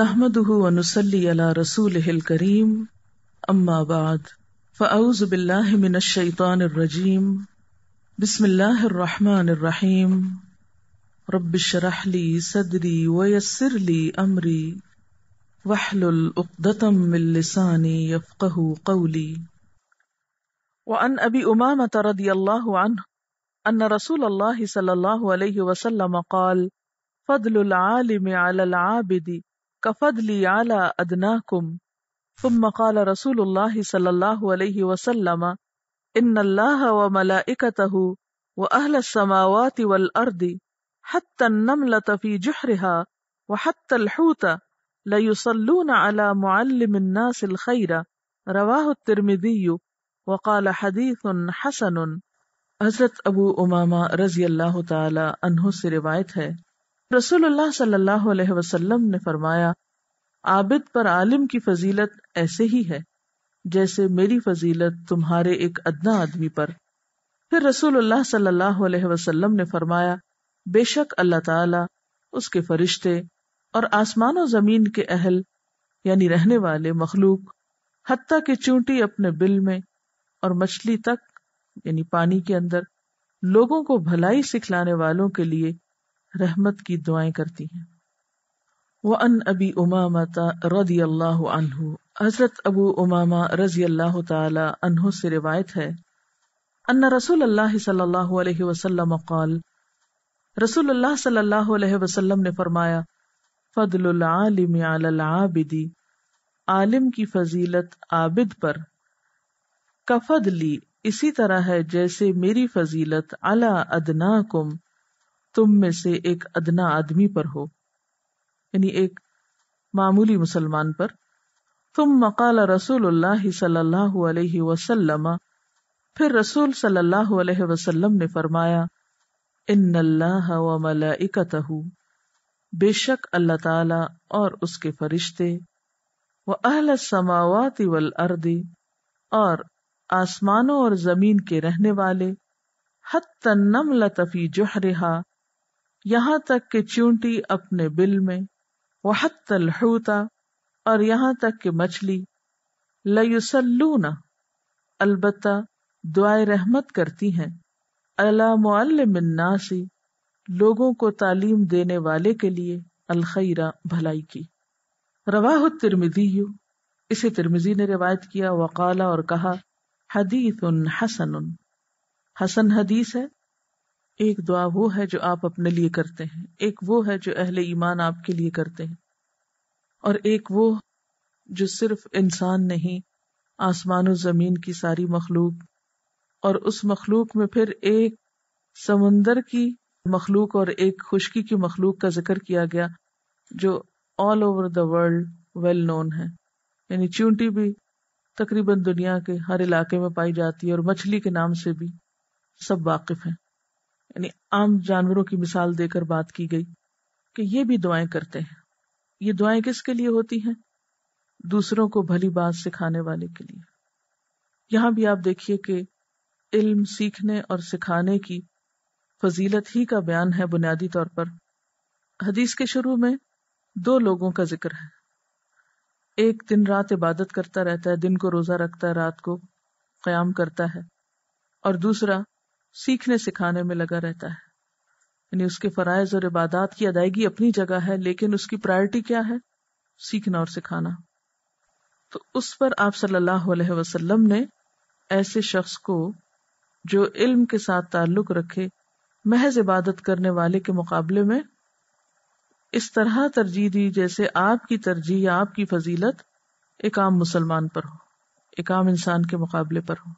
نحمده ونسلي على رسوله الكريم اما بعد فاعوذ بالله من الشيطان الرجيم بسم الله الرحمن الرحيم رب اشرح لي صدري ويسر لي امري واحلل عقدة من لساني يفقه قولي وعن ابي امامة رضي الله عنه ان رسول الله صلى الله عليه وسلم قال فضل العالم على العابد कफदली आला अदनाकुम ثم قال رسول الله صلى الله عليه وسلم ان الله وملائكته واهل السماوات والارض حتى النملة في جحرها وحتى الحوت ليصلون على معلم الناس الخير رواه الترمذي وقال حديث حسن حضرت अबू उमामा रजी अल्लाह ताला अनहु से रिवायत है रसूलुल्लाह सल्लल्लाहु ने फरमाया आबिद पर आलिम की फजीलत ऐसे ही है जैसे मेरी फजीलत तुम्हारे एक अदना आदमी पर फिर रसूलुल्लाह सल्लल्लाहु ने फरमाया बेशक अल्लाह ताला उसके फरिश्ते और आसमान और जमीन के अहल यानी रहने वाले मखलूक हती के चूंटी अपने बिल में और मछली तक यानी पानी के अंदर लोगों को भलाई सिखलाने वालों के लिए रहमत की दुआएं करती हैं अन अबी उमामा रदी अल्लाह अनहु हजरत अबू उमामा रजी अल्लाह तहु से रिवायत है अन्न रसूल अल्लाह सल्लल्लाहु अलैहि वसल्लम कौल रसूल अल्लाह सल्लल्लाहु अलैहि वसल्लम ने फरमाया फदल आलिम आबिदी आलिम की फजीलत आबिद पर कफदली इसी तरह है जैसे मेरी फजीलत अला अदना तुम में से एक अदना आदमी पर हो यानी एक मामूली मुसलमान पर तुम मकाल रसूल सल्लल्लाहु फिर रसूल सल्लल्लाहु अलैहि वसल्लम ने फरमाया बेशक अल्लाह ताला और उसके फरिश्ते व और आसमानों और जमीन के रहने वाले हत नम लतफी रिहा यहाँ तक कि चूंटी अपने बिल में वहत्तल हूता और यहाँ तक कि मछली लयुसल्लूना अलबत् दुआए रहमत करती हैं अला लोगों को तालीम देने वाले के लिए अलखीरा भलाई की रवाह तिरमिजी इसे तिरमिजी ने रिवायत किया वकाला और कहा हदीस हसन हसन हदीस है एक दुआ वो है जो आप अपने लिए करते हैं एक वो है जो अहले ईमान आपके लिए करते हैं और एक वो जो सिर्फ इंसान नहीं आसमान और ज़मीन की सारी मखलूक और उस मखलूक में फिर एक समुंदर की मखलूक और एक खुशकी की मखलूक का जिक्र किया गया जो all over the world well known है यानी चूंटी भी तकरीबन दुनिया के हर इलाके में पाई जाती है और मछली के नाम से भी सब वाकिफ हैं यानी आम जानवरों की मिसाल देकर बात की गई कि ये भी दुआएं करते हैं ये दुआएं किसके लिए होती हैं दूसरों को भली बात सिखाने वाले के लिए यहां भी आप देखिए कि इल्म सीखने और सिखाने की फजीलत ही का बयान है बुनियादी तौर पर हदीस के शुरू में दो लोगों का जिक्र है एक दिन रात इबादत करता रहता है दिन को रोजा रखता है रात को क्याम करता है और दूसरा सीखने सिखाने में लगा रहता है यानी उसके फ़राइज़ और इबादात की अदायगी अपनी जगह है लेकिन उसकी प्रायोरिटी क्या है सीखना और सिखाना तो उस पर आप सल्लल्लाहु अलैहि वसल्लम ने ऐसे शख्स को जो इल्म के साथ ताल्लुक रखे महज इबादत करने वाले के मुकाबले में इस तरह तरजीह दी जैसे आपकी तरजीह या आपकी फजीलत एक आम मुसलमान पर हो एक आम इंसान के मुकाबले पर हो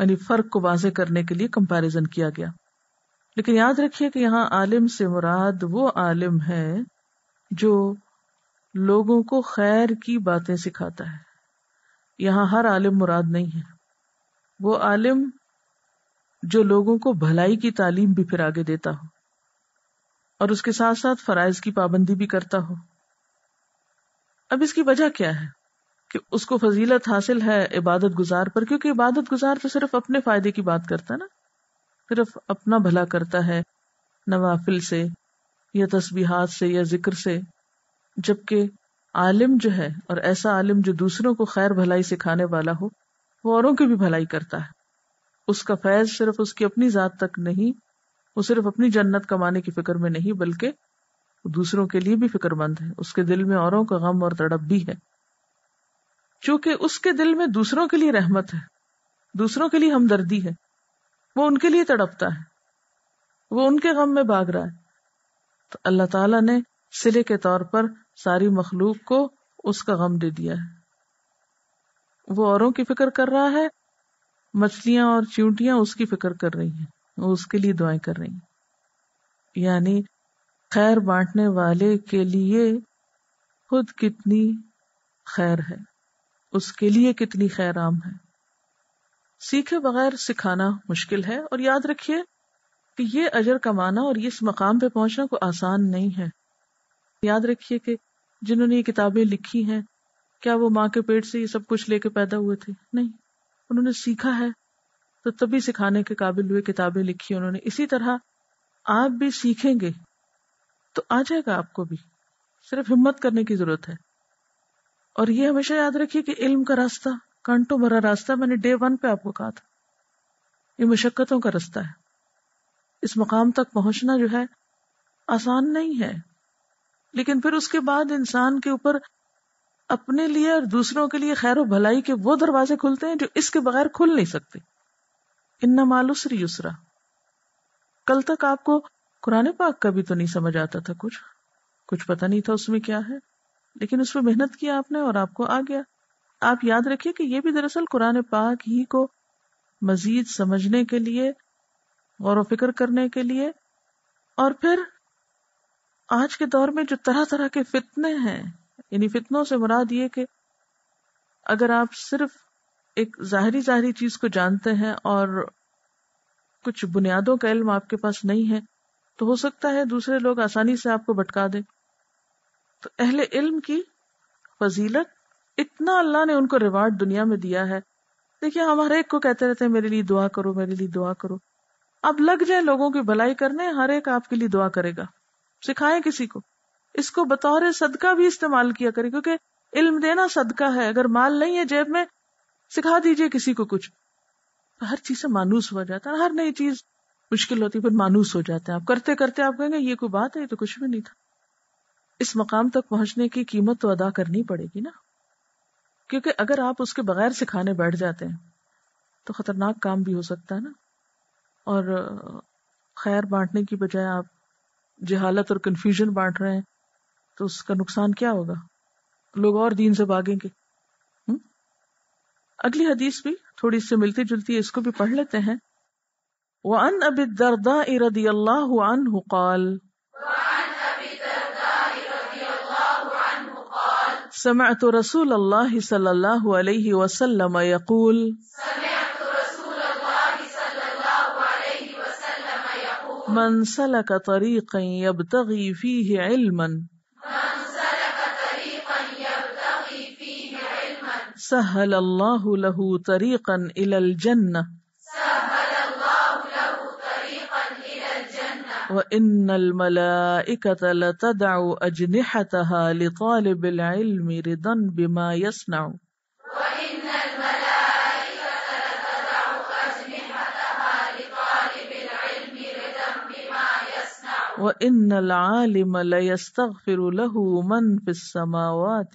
यानी फर्क को वाजे करने के लिए कंपेरिजन किया गया लेकिन याद रखिये कि यहाँ आलिम से मुराद वो आलिम है जो लोगों को खैर की बातें सिखाता है यहाँ हर आलिम मुराद नहीं है वो आलिम जो लोगों को भलाई की तालीम भी फिर आगे देता हो और उसके साथ साथ फराइज की पाबंदी भी करता हो अब इसकी वजह क्या है कि उसको फजीलत हासिल है इबादत गुजार पर क्योंकि इबादत गुजार तो सिर्फ अपने फायदे की बात करता है ना सिर्फ अपना भला करता है नवाफिल से या तस्बीहात से या जिक्र से जबकि आलिम जो है और ऐसा आलिम जो दूसरों को खैर भलाई सिखाने वाला हो वो औरों की भी भलाई करता है उसका फैज सिर्फ उसकी अपनी जात तक नहीं वो सिर्फ अपनी जन्नत कमाने की फिक्र में नहीं बल्कि दूसरों के लिए भी फिक्रमंद है उसके दिल में औरों का गम और तड़प भी है चूंकि उसके दिल में दूसरों के लिए रहमत है दूसरों के लिए हमदर्दी है वो उनके लिए तड़पता है वो उनके गम में भाग रहा है तो अल्लाह ताला ने सिले के तौर पर सारी मखलूक को उसका गम दे दिया है वो औरों की फिक्र कर रहा है मछलियां और चींटियां उसकी फिक्र कर रही हैं वो उसके लिए दुआएं कर रही है यानी खैर बांटने वाले के लिए खुद कितनी खैर है उसके लिए कितनी खैराम है सीखे बगैर सिखाना मुश्किल है और याद रखिए कि ये अजर कमाना और इस मकाम पे पहुंचना कोई आसान नहीं है याद रखिए कि जिन्होंने ये किताबें लिखी हैं क्या वो माँ के पेट से ये सब कुछ लेके पैदा हुए थे नहीं उन्होंने सीखा है तो तभी सिखाने के काबिल हुए किताबें लिखी उन्होंने इसी तरह आप भी सीखेंगे तो आ जाएगा आपको भी सिर्फ हिम्मत करने की जरूरत है और ये हमेशा याद रखिए कि इल्म का रास्ता कांटों भरा रास्ता मैंने डे वन पे आपको कहा था ये मुशक्क़तों का रास्ता है इस मकाम तक पहुंचना जो है आसान नहीं है लेकिन फिर उसके बाद इंसान के ऊपर अपने लिए और दूसरों के लिए खैर भलाई के वो दरवाजे खुलते हैं जो इसके बगैर खुल नहीं सकते इन्ना मालूसरी यूसरा कल तक आपको कुरान पाक का भी तो नहीं समझ आता था कुछ कुछ पता नहीं था उसमें क्या है लेकिन उसमें मेहनत किया आपने और आपको आ गया आप याद रखिये कि यह भी दरअसल कुरान पाक ही को मजीद समझने के लिए गौर फिक्र करने के लिए और फिर आज के दौर में जो तरह तरह के फितने हैं यानी फितनों से मुराद ये कि अगर आप सिर्फ एक जाहरी जाहरी चीज को जानते हैं और कुछ बुनियादों का इल्म आपके पास नहीं है तो हो सकता है दूसरे लोग आसानी से आपको भटका दें तो अहले इल्म की फजीलत इतना अल्लाह ने उनको रिवार्ड दुनिया में दिया है देखिये हम हर एक को कहते रहते हैं मेरे लिए दुआ करो मेरे लिए दुआ करो आप लग जाए लोगों की भलाई करने हर एक आपके लिए दुआ करेगा सिखाए किसी को इसको बतौर सदका भी इस्तेमाल किया करें क्योंकि इल्म देना सदका है अगर माल नहीं है जेब में सिखा दीजिए किसी को कुछ हर चीज से मानूस हो जाता है हर नई चीज मुश्किल होती है फिर मानूस हो जाते हैं आप करते करते आप कहेंगे ये कोई बात है ये तो कुछ भी नहीं था इस मकाम तक पहुंचने की कीमत तो अदा करनी पड़ेगी ना क्योंकि अगर आप उसके बगैर सिखाने बैठ जाते हैं तो खतरनाक काम भी हो सकता है ना और खैर बांटने की बजाय आप जहालत और कन्फ्यूजन बांट रहे हैं तो उसका नुकसान क्या होगा लोग और दीन से भागेंगे अगली हदीस भी थोड़ी इससे मिलती जुलती है इसको भी पढ़ लेते हैं वन अब दरदा इदी अल्लाह سمعت رسول الله صلى الله عليه وسلم يقول سمعت رسول الله صلى الله عليه وسلم يقول من سلك طريقا يبتغي فيه علما من سلك طريقا يبتغي فيه علما سهل الله له طريقا إلى الجنة سهل وإن الملائكة لتدع أجنحتها لطالب العلم رضا بما يصنع وإن الملائكة لتدع أجنحتها لطالب العلم رضا بما يصنع وإن العالم ليستغفر له من في السماوات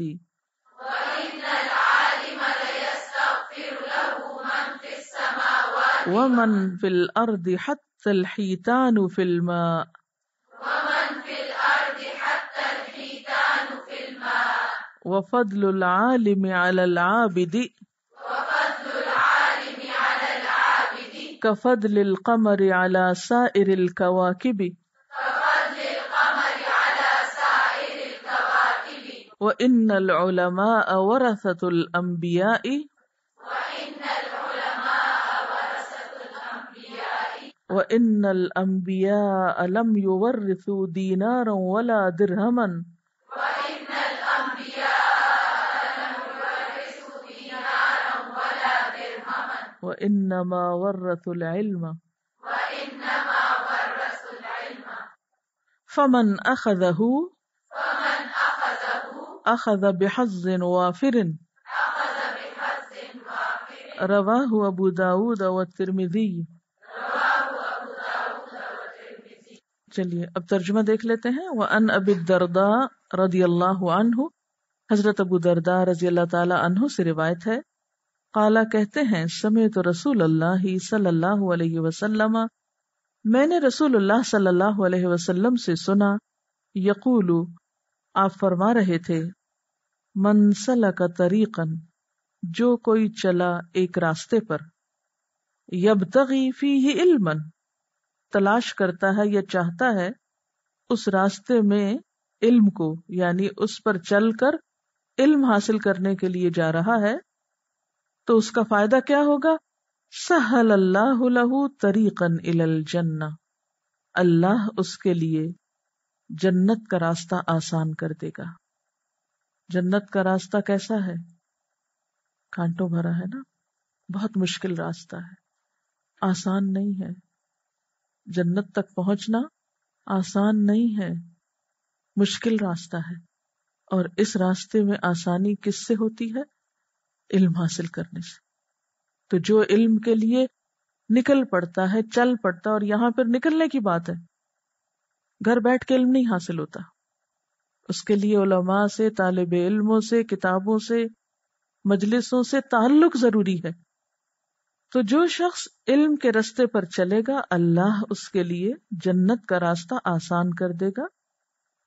ومن في الأرض حتى حتى الحيتان في الماء ومن في الأرض حتى الحيتان في الماء وفضل العالم على العابد وفضل العالم على العابد كفضل القمر على سائر الكواكب كفضل القمر على سائر الكواكب وإن العلماء ورثة الأنبياء وإن الأنبياء لم يورثوا دينارا ولا درهما وإن الأنبياء لم يورثوا دينارا ولا درهما وإنما ورثوا العلم وإنما ورثوا العلم فمن أخذه فمن أخذه أخذ بحظ وافر أخذ بحظ وافر رواه أبو داود والترمذي चलिए अब तर्जुमा देख लेते हैं वह अन अब दरदा रदी अल्लाह हजरत अबू दरदा रजी अल्लाह ताला से रिवायत है काला कहते हैं समय तो रसूल अल्लाह सल्लल्लाहु मैंने रसूल अल्लाह से सुना यकूल आप फरमा रहे थे मनसला का तरीकन जो कोई चला एक रास्ते पर यब तगी फी ही इल्मन तलाश करता है या चाहता है उस रास्ते में इल्म को यानी उस पर चलकर इल्म हासिल करने के लिए जा रहा है तो उसका फायदा क्या होगा सहल अल्लाह लहू तरीकन इलल जन्ना अल्लाह उसके लिए जन्नत का रास्ता आसान कर देगा जन्नत का रास्ता कैसा है कांटों भरा है ना बहुत मुश्किल रास्ता है आसान नहीं है जन्नत तक पहुंचना आसान नहीं है मुश्किल रास्ता है और इस रास्ते में आसानी किससे होती है इल्म हासिल करने से तो जो इल्म के लिए निकल पड़ता है चल पड़ता है और यहां पर निकलने की बात है घर बैठ के इल्म नहीं हासिल होता उसके लिए उलमा से तालब इल्मों से किताबों से मजलिसों से ताल्लुक जरूरी है तो जो शख्स इल्म के रस्ते पर चलेगा अल्लाह उसके लिए जन्नत का रास्ता आसान कर देगा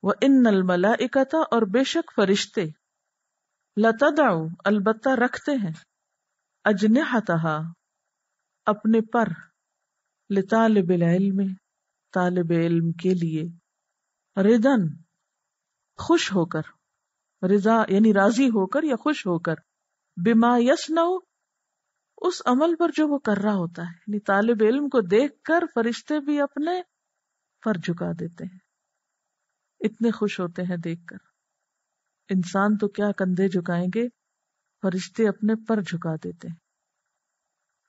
वह इन नलमला इकता और बेशक फरिश्ते लतदाऊ अलबत्ता रखते हैं अजने अपने पर लिताब इल्म तालब इल्म के लिए रिदन खुश होकर रिजा यानी राजी होकर या खुश होकर बिमा यसनाऊ उस अमल पर जो वो कर रहा होता है यानी तालब इल्म को देख कर फरिश्ते भी अपने फर झुका देते हैं इतने खुश होते हैं देखकर इंसान तो क्या कंधे झुकाएंगे फरिश्ते अपने पर झुका देते हैं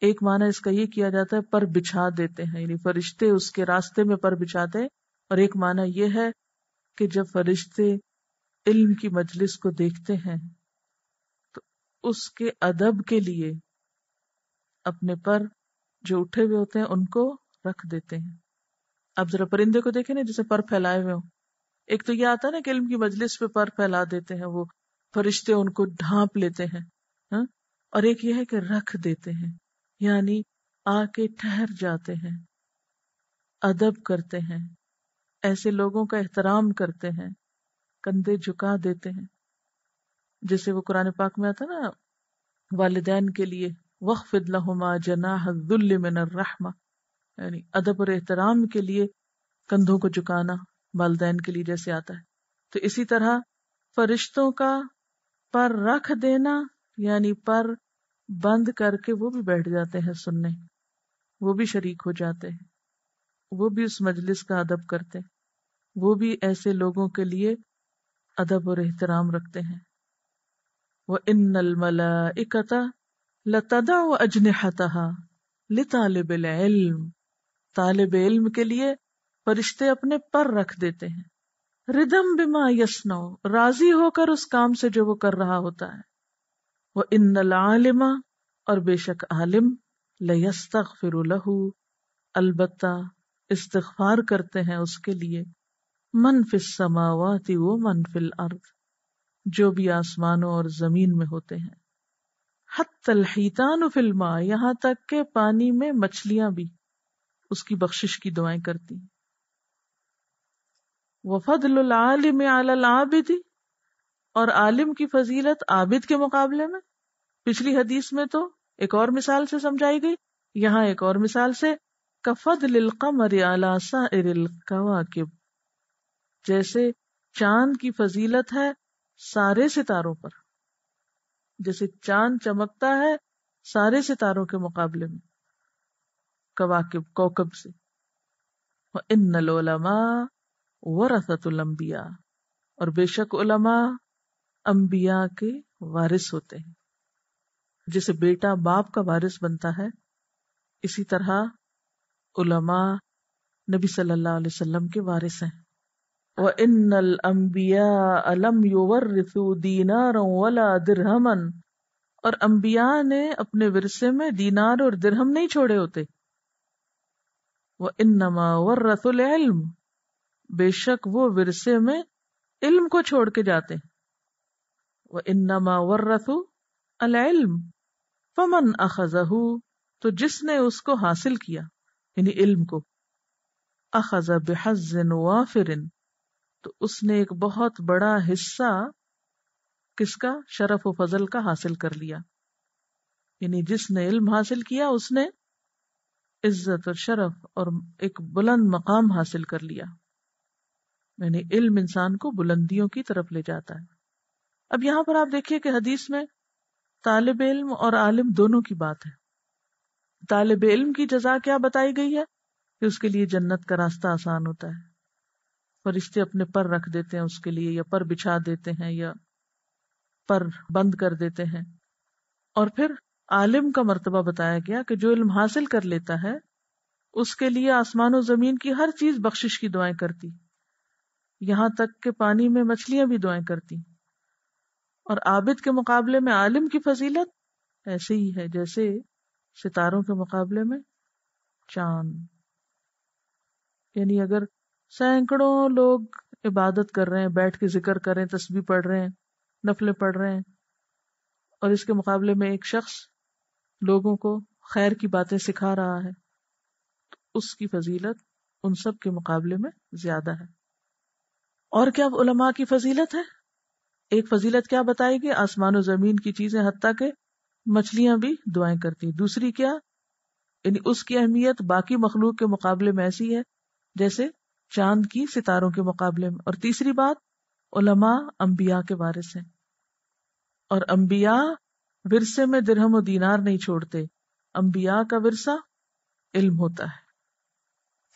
एक माना इसका ये किया जाता है पर बिछा देते हैं यानी फरिश्ते उसके रास्ते में पर बिछाते हैं और एक माना यह है कि जब फरिश्ते इल्म की मजलिस को देखते हैं तो उसके अदब के लिए अपने पर जो उठे हुए होते हैं उनको रख देते हैं अब जरा परिंदे को देखे ना जिसे पर फैलाए हुए हो एक तो यह आता है ना कि इल्म की मजलिस पे पर फैला देते हैं वो फरिश्ते उनको ढांप लेते हैं हा? और एक यह है कि रख देते हैं यानी आके ठहर जाते हैं अदब करते हैं ऐसे लोगों का एहतराम करते हैं कंधे झुका देते हैं जैसे वो कुरान पाक में आता ना वालदेन के लिए वक़फ़िद लहुमा जनाह रहमा यानी अदब और एहतराम के लिए कंधों को झुकाना वालदेन के लिए जैसे आता है तो इसी तरह फरिश्तों का पर रख देना यानी पर बंद करके वो भी बैठ जाते हैं सुनने वो भी शरीक हो जाते हैं वो भी उस मजलिस का अदब करते हैं वो भी ऐसे लोगों के लिए अदब और एहतराम रखते हैं वह इन नलमला इकता लतदा अजनहतहा लितालब इल्म तालब इल्म के लिए फरिश्ते अपने पर रख देते हैं रिदम बिमा यसनो राजी होकर उस काम से जो वो कर रहा होता है वो इन आलिमा और बेशक आलिम लयस्तक फिरहू अलबत्ता इस्तफार करते हैं उसके लिए मनफिस समावाती वो मनफिल अर्द जो भी आसमानों और जमीन में होते हैं हत्तल हितान फिल्मा यहां तक के पानी में मछलियां भी उसकी बख्शिश की दुआएं करती वफदल आलिम आबिदी और आलिम की फजीलत आबिद के मुकाबले में पिछली हदीस में तो एक और मिसाल से समझाई गई यहां एक और मिसाल से कफद लिलकमर आला कवाकिब जैसे चांद की फजीलत है सारे सितारों पर जैसे चांद चमकता है सारे सितारों के मुकाबले में कवाकिब कोकब से इन नलोलमा वरसतुलंबिया और बेशक उलमा अंबिया के वारिस होते हैं जैसे बेटा बाप का वारिस बनता है इसी तरह उलमा नबी सल्लल्लाहु अलैहि वसल्लम के वारिस हैं وإن الأنبياء لم يورثوا دینارا ولا درہما और अम्बिया ने अपने विरसे में दीनार और दिरहम नहीं छोड़े होते वह इन नमा वर्रतुल इल्म बेशक वो विरसे में इल्म को छोड़ के जाते वह इन नमा वर्रथु अल इल्म फमन अखजहू तो जिसने उसको हासिल किया यानी इल्म को अखजा बेहजिन वाफिरिन तो उसने एक बहुत बड़ा हिस्सा किसका शरफ व फजल का हासिल कर लिया यानी जिसने इल्म हासिल किया उसने इज्जत और शरफ और एक बुलंद मकाम हासिल कर लिया यानी इल्म इंसान को बुलंदियों की तरफ ले जाता है अब यहां पर आप देखिए कि हदीस में तालब इल्म और आलिम दोनों की बात है तालब इल्म की जजा क्या बताई गई है कि उसके लिए जन्नत का रास्ता आसान होता है फरिश्ते अपने पर रख देते हैं उसके लिए या पर बिछा देते हैं या पर बंद कर देते हैं और फिर आलिम का मर्तबा बताया गया कि जो इल्म हासिल कर लेता है उसके लिए आसमान और जमीन की हर चीज बख्शिश की दुआएं करती यहां तक के पानी में मछलियां भी दुआएं करती और आबिद के मुकाबले में आलिम की फजीलत ऐसे ही है जैसे सितारों के मुकाबले में चांद यानी अगर सैकड़ों लोग इबादत कर रहे हैं बैठ के जिक्र कर रहे हैं तस्वीर पढ़ रहे हैं नफले पढ़ रहे हैं और इसके मुकाबले में एक शख्स लोगों को खैर की बातें सिखा रहा है तो उसकी फजीलत उन सब के मुकाबले में ज्यादा है और क्या उलमा की फजीलत है एक फजीलत क्या बताएगी आसमान और जमीन की चीजें हती के मछलियां भी दुआएं करती दूसरी क्या यानी उसकी अहमियत बाकी मखलूक के मुकाबले में ऐसी है जैसे चांद की सितारों के मुकाबले में और तीसरी बात उलमा अंबिया के वारिस हैं और अंबिया विरसे में दिरहम और दीनार नहीं छोड़ते अंबिया का विरसा इल्म होता है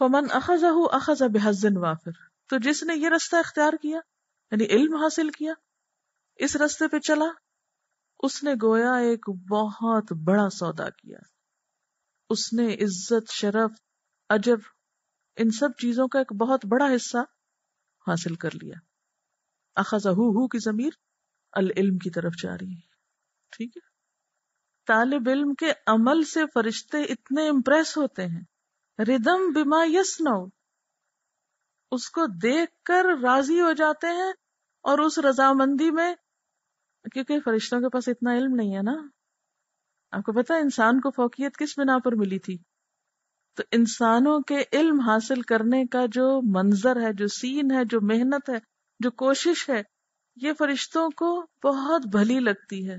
फमन अखजाह अखजा बेहजन वाफिर तो जिसने ये रास्ता इख्तियार किया यानी इल्म हासिल किया इस रास्ते पे चला उसने गोया एक बहुत बड़ा सौदा किया उसने इज्जत शरफ अजर इन सब चीजों का एक बहुत बड़ा हिस्सा हासिल कर लिया अखजहू की जमीर अल इल्म की तरफ जा रही है ठीक है तालब इल्म के अमल से फरिश्ते इतने इम्प्रेस होते हैं रिदम बिमा यसनऊ उसको देख कर राजी हो जाते हैं और उस रजामंदी में क्योंकि फरिश्तों के पास इतना इल्म नहीं है ना आपको पता है इंसान को फौकियत किस बिना पर मिली थी तो इंसानों के इल्म हासिल करने का जो मंजर है जो सीन है जो मेहनत है जो कोशिश है ये फरिश्तों को बहुत भली लगती है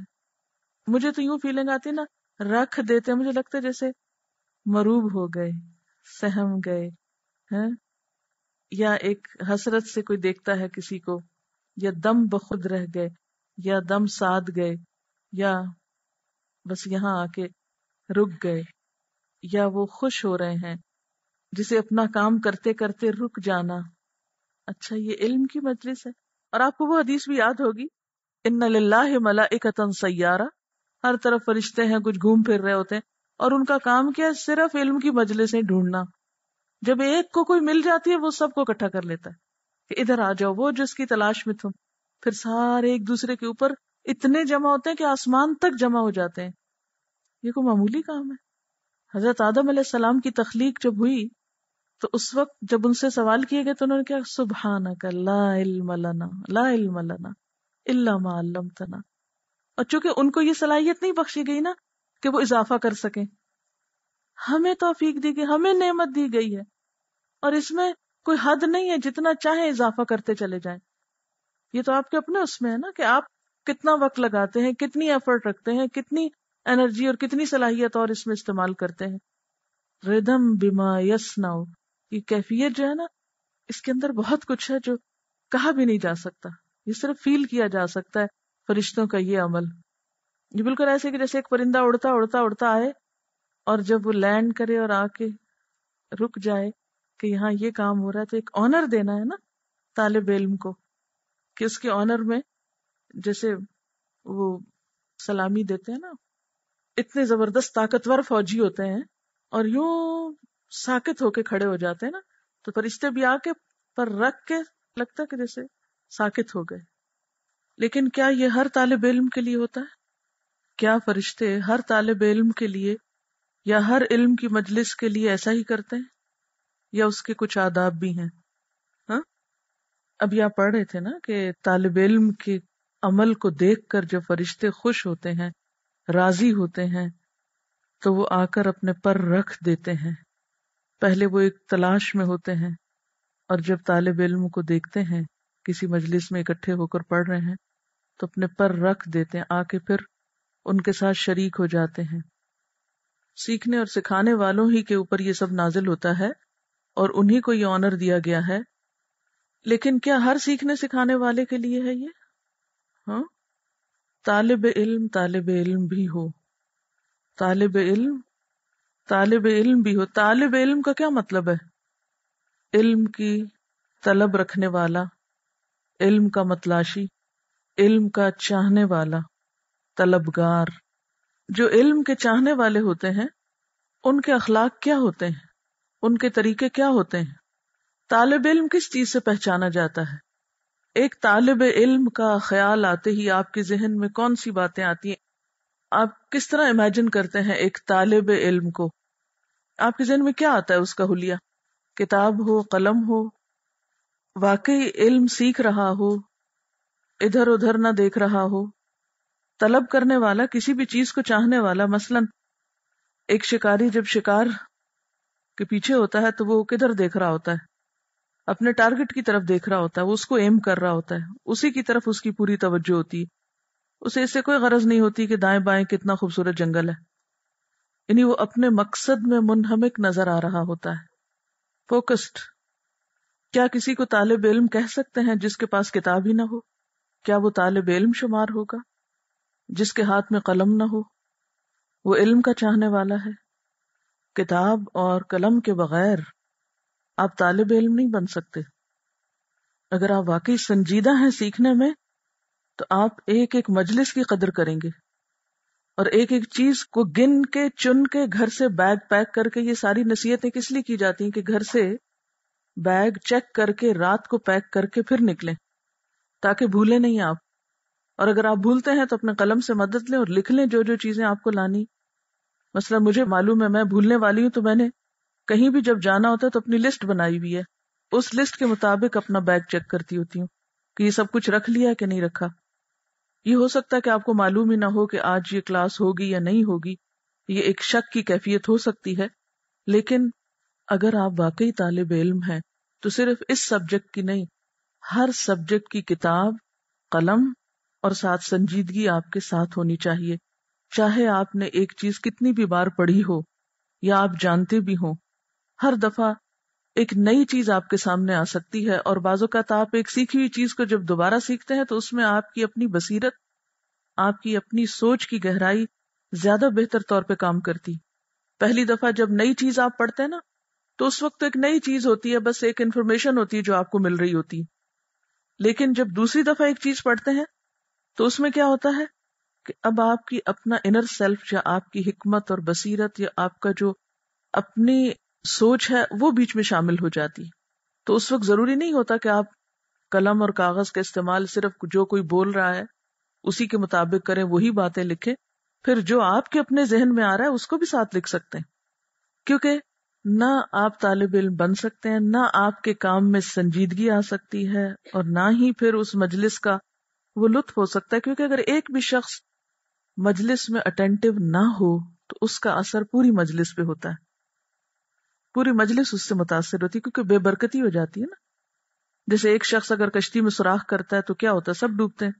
मुझे तो यूं फीलिंग आती ना रख देते हैं मुझे लगता है जैसे मरूब हो गए सहम गए हैं या एक हसरत से कोई देखता है किसी को या दम बखुद रह गए या दम साध गए या बस यहाँ आके रुक गए या वो खुश हो रहे हैं जिसे अपना काम करते करते रुक जाना अच्छा ये इल्म की मजलिस है और आपको वो हदीस भी याद होगी इन मला एक सयारा हर तरफ फरिश्ते हैं कुछ घूम फिर रहे होते हैं और उनका काम क्या है सिर्फ इल्म की मजलिस ढूंढना जब एक को कोई मिल जाती है वो सबको इकट्ठा कर लेता है कि इधर आ जाओ वो जिसकी तलाश में तुम फिर सारे एक दूसरे के ऊपर इतने जमा होते हैं कि आसमान तक जमा हो जाते हैं ये कोई मामूली काम है हजरत आदम सलाम की तख्लीक जब हुई तो उस वक्त जब उनसे सवाल किए गए तो उन्होंने कहा सुबहाना का ला इल्म लना ला इल्म लना और चूंकि उनको ये सलाहियत नहीं बख्शी गई ना कि वो इजाफा कर सके हमें तोफीक दी गई हमें नमत दी गई है और इसमें कोई हद नहीं है जितना चाहे इजाफा करते चले जाए ये तो आपके अपने उसमें है ना कि आप कितना वक्त लगाते हैं कितनी एफर्ट रखते हैं कितनी एनर्जी और कितनी सलाहियत और इसमें इस्तेमाल करते हैं रिदम बिमा नाउ ये कैफियत जो है ना इसके अंदर बहुत कुछ है जो कहा भी नहीं जा सकता ये सिर्फ फील किया जा सकता है फरिश्तों का ये अमल ये बिल्कुल ऐसे कि जैसे एक परिंदा उड़ता उड़ता उड़ता आए और जब वो लैंड करे और आके रुक जाए कि यहाँ ये काम हो रहा है तो एक ऑनर देना है ना तालब इल्म को कि उसके ऑनर में जैसे वो सलामी देते हैं ना इतने जबरदस्त ताकतवर फौजी होते हैं और यूं साकित होके खड़े हो जाते हैं ना तो फरिश्ते भी आके पर रख के लगता कि जैसे साकित हो गए लेकिन क्या ये हर तालब इल्म के लिए होता है क्या फरिश्ते हर तालब इल्म के लिए या हर इल्म की मजलिस के लिए ऐसा ही करते हैं या उसके कुछ आदाब भी हैं हा? अभी आप पढ़ रहे थे ना कि तालब इल्म के अमल को देखकर जो फरिश्ते खुश होते हैं राजी होते हैं तो वो आकर अपने पर रख देते हैं पहले वो एक तलाश में होते हैं और जब तालब इल्म को देखते हैं किसी मजलिस में इकट्ठे होकर पढ़ रहे हैं तो अपने पर रख देते हैं आके फिर उनके साथ शरीक हो जाते हैं सीखने और सिखाने वालों ही के ऊपर ये सब नाजिल होता है और उन्हीं को ये ऑनर दिया गया है लेकिन क्या हर सीखने सिखाने वाले के लिए है ये हाँ तालब इल्म तालब इल्म भी हो तालिब इल्म तालब इल्म भी हो तालब इल्म का क्या मतलब है इल्म की तलब रखने वाला इल्म का मतलाशी इल्म का चाहने वाला तलबगार जो इल्म के चाहने वाले होते हैं उनके अखलाक क्या होते हैं उनके तरीके क्या होते हैं तालब इल्म किस चीज से पहचाना जाता है एक तालब इल्म का ख्याल आते ही आपके जहन में कौन सी बातें आती हैं आप किस तरह इमेजिन करते हैं एक तालब इल्म को आपके जहन में क्या आता है उसका हुलिया किताब हो कलम हो वाकई इल्म सीख रहा हो इधर उधर ना देख रहा हो तलब करने वाला किसी भी चीज को चाहने वाला मसलन एक शिकारी जब शिकार के पीछे होता है तो वो किधर देख रहा होता है अपने टारगेट की तरफ देख रहा होता है वो उसको एम कर रहा होता है उसी की तरफ उसकी पूरी तवज्जो होती है उसे इससे कोई गरज नहीं होती कि दाएं बाएं कितना खूबसूरत जंगल है यानी वो अपने मकसद में मुनहमिक नजर आ रहा होता है फोकस्ड क्या किसी को तालब इल्म कह सकते हैं जिसके पास किताब ही ना हो क्या वो तालब इल्म शुमार होगा जिसके हाथ में कलम ना हो वो इल्म का चाहने वाला है किताब और कलम के बगैर आप तालब इल्म नहीं बन सकते अगर आप वाकई संजीदा हैं सीखने में तो आप एक एक मजलिस की कदर करेंगे और एक एक चीज को गिन के चुन के घर से बैग पैक करके ये सारी नसीहतें किस लिए की जाती हैं कि घर से बैग चेक करके रात को पैक करके फिर निकलें ताकि भूले नहीं आप और अगर आप भूलते हैं तो अपने कलम से मदद लें और लिख लें जो जो चीजें आपको लानी मसला मुझे मालूम है मैं भूलने वाली हूं तो मैंने कहीं भी जब जाना होता है तो अपनी लिस्ट बनाई हुई है उस लिस्ट के मुताबिक अपना बैग चेक करती होती हूँ कि ये सब कुछ रख लिया है कि नहीं रखा ये हो सकता है कि आपको मालूम ही ना हो कि आज ये क्लास होगी या नहीं होगी ये एक शक की कैफियत हो सकती है लेकिन अगर आप वाकई तालब इल्म हैं तो सिर्फ इस सब्जेक्ट की नहीं हर सब्जेक्ट की किताब कलम और साथ संजीदगी आपके साथ होनी चाहिए चाहे आपने एक चीज कितनी भी बार पढ़ी हो या आप जानते भी हों हर दफा एक नई चीज आपके सामने आ सकती है और का तो आप एक सीखी हुई चीज को जब दोबारा सीखते हैं तो उसमें आपकी अपनी बसीरत आपकी अपनी सोच की गहराई ज्यादा बेहतर तौर पे काम करती पहली दफा जब नई चीज आप पढ़ते हैं ना तो उस वक्त तो एक नई चीज होती है बस एक इन्फॉर्मेशन होती है जो आपको मिल रही होती लेकिन जब दूसरी दफा एक चीज पढ़ते हैं तो उसमें क्या होता है कि अब आपकी अपना इनर सेल्फ या आपकी हिकमत और बसीरत या आपका जो अपनी सोच है वो बीच में शामिल हो जाती तो उस वक्त जरूरी नहीं होता कि आप कलम और कागज का इस्तेमाल सिर्फ जो कोई बोल रहा है उसी के मुताबिक करें वही बातें लिखें फिर जो आपके अपने जहन में आ रहा है उसको भी साथ लिख सकते हैं क्योंकि ना आप तालब इन बन सकते हैं ना आपके काम में संजीदगी आ सकती है और ना ही फिर उस मजलिस का वो लुत्फ हो सकता है क्योंकि अगर एक भी शख्स मजलिस में अटेंटिव ना हो तो उसका असर पूरी मजलिस पे होता है पूरी मजलिस उससे मुतासर होती है क्योंकि बेबरकती हो जाती है ना जैसे एक शख्स अगर कश्ती में सुराख करता है तो क्या होता है सब डूबते हैं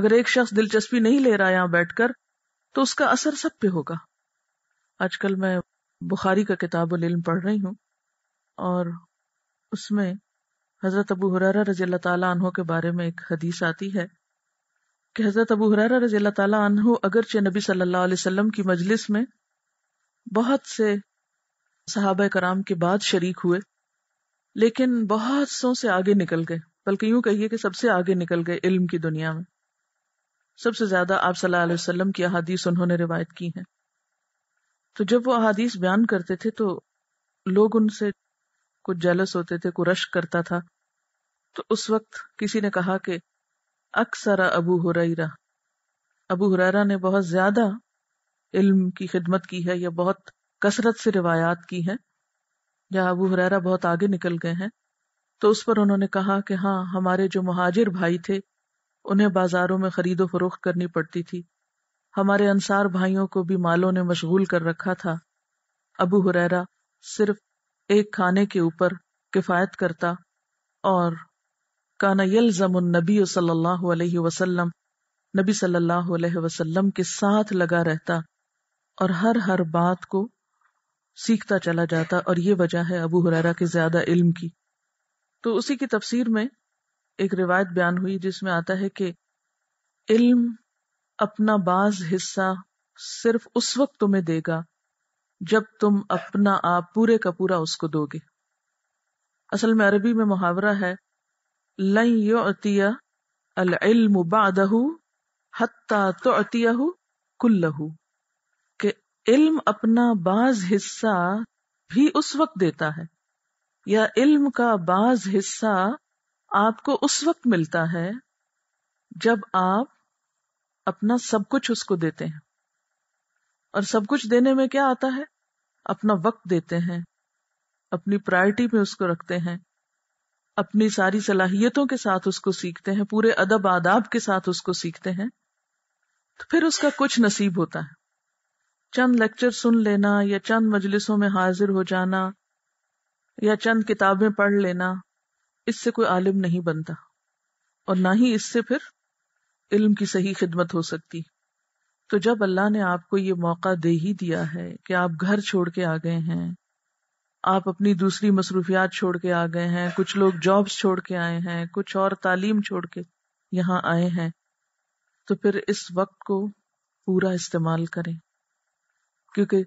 अगर एक शख्स दिलचस्पी नहीं ले रहा यहां बैठकर तो उसका असर सब पे होगा आजकल मैं बुखारी का किताब इल्म पढ़ रही हूँ और उसमें हजरत अबू हुरारा रजी अल्लाह तला के बारे में एक हदीस आती है कि हजरत अबू हुरारा रजी अल्लाह तला अगरचे नबी सल्लल्लाहु अलैहि वसल्लम की मजलिस में बहुत से सहाबा कराम के बाद शरीक हुए लेकिन बहुत सौ से आगे निकल गए बल्कि यूं कहिए कि सबसे आगे निकल गए इल्म की दुनिया में सबसे ज्यादा आप सल्लल्लाहु अलैहि वसल्लम की अहादीस उन्होंने रिवायत की है तो जब वो अहादीस बयान करते थे तो लोग उनसे कुछ जलस होते थे कुछ रश करता था तो उस वक्त किसी ने कहा कि अक्सर अबू हुरैरा अबू हुरैरा ने बहुत ज्यादा इल्म की खिदमत की है या बहुत कसरत से रिवायात की हैं या अबू हुरैरा बहुत आगे निकल गए हैं तो उस पर उन्होंने कहा कि हाँ हमारे जो महाजिर भाई थे उन्हें बाजारों में खरीदो फरोख्त करनी पड़ती थी हमारे अनसार भाइयों को भी मालों ने मशगूल कर रखा था अबू हुरैरा सिर्फ एक खाने के ऊपर किफायत करता और काना यलजमुन नबी सल्लल्लाहु अलैहि वसल्लम नबी सल्लल्लाहु अलैहि वसल्लम के साथ लगा रहता और हर हर बात को सीखता चला जाता और ये वजह है अबू हुररा के ज्यादा इल्म की तो उसी की तफसीर में एक रिवायत बयान हुई जिसमें आता है कि इल्म अपना बाज हिस्सा सिर्फ उस वक्त तुम्हें देगा जब तुम अपना आप पूरे का पूरा उसको दोगे असल में अरबी में मुहावरा है लई योतिया अल इल्म बादहू हत्ता तो अतियाहू कुल्लहू इल्म अपना बाज हिस्सा भी उस वक्त देता है या इल्म का बाज हिस्सा आपको उस वक्त मिलता है जब आप अपना सब कुछ उसको देते हैं और सब कुछ देने में क्या आता है अपना वक्त देते हैं अपनी प्रायोरिटी में उसको रखते हैं अपनी सारी सलाहियतों के साथ उसको सीखते हैं पूरे अदब आदाब के साथ उसको सीखते हैं तो फिर उसका कुछ नसीब होता है चंद लेक्चर सुन लेना या चंद मजलिसों में हाजिर हो जाना या चंद किताबें पढ़ लेना इससे कोई आलिम नहीं बनता और ना ही इससे फिर इल्म की सही खिदमत हो सकती तो जब अल्लाह ने आपको ये मौका दे ही दिया है कि आप घर छोड़ के आ गए हैं आप अपनी दूसरी मसरूफियात छोड़ के आ गए हैं कुछ लोग जॉब्स छोड़ के आए हैं कुछ और तालीम छोड़ के यहाँ आए हैं तो फिर इस वक्त को पूरा इस्तेमाल करें क्योंकि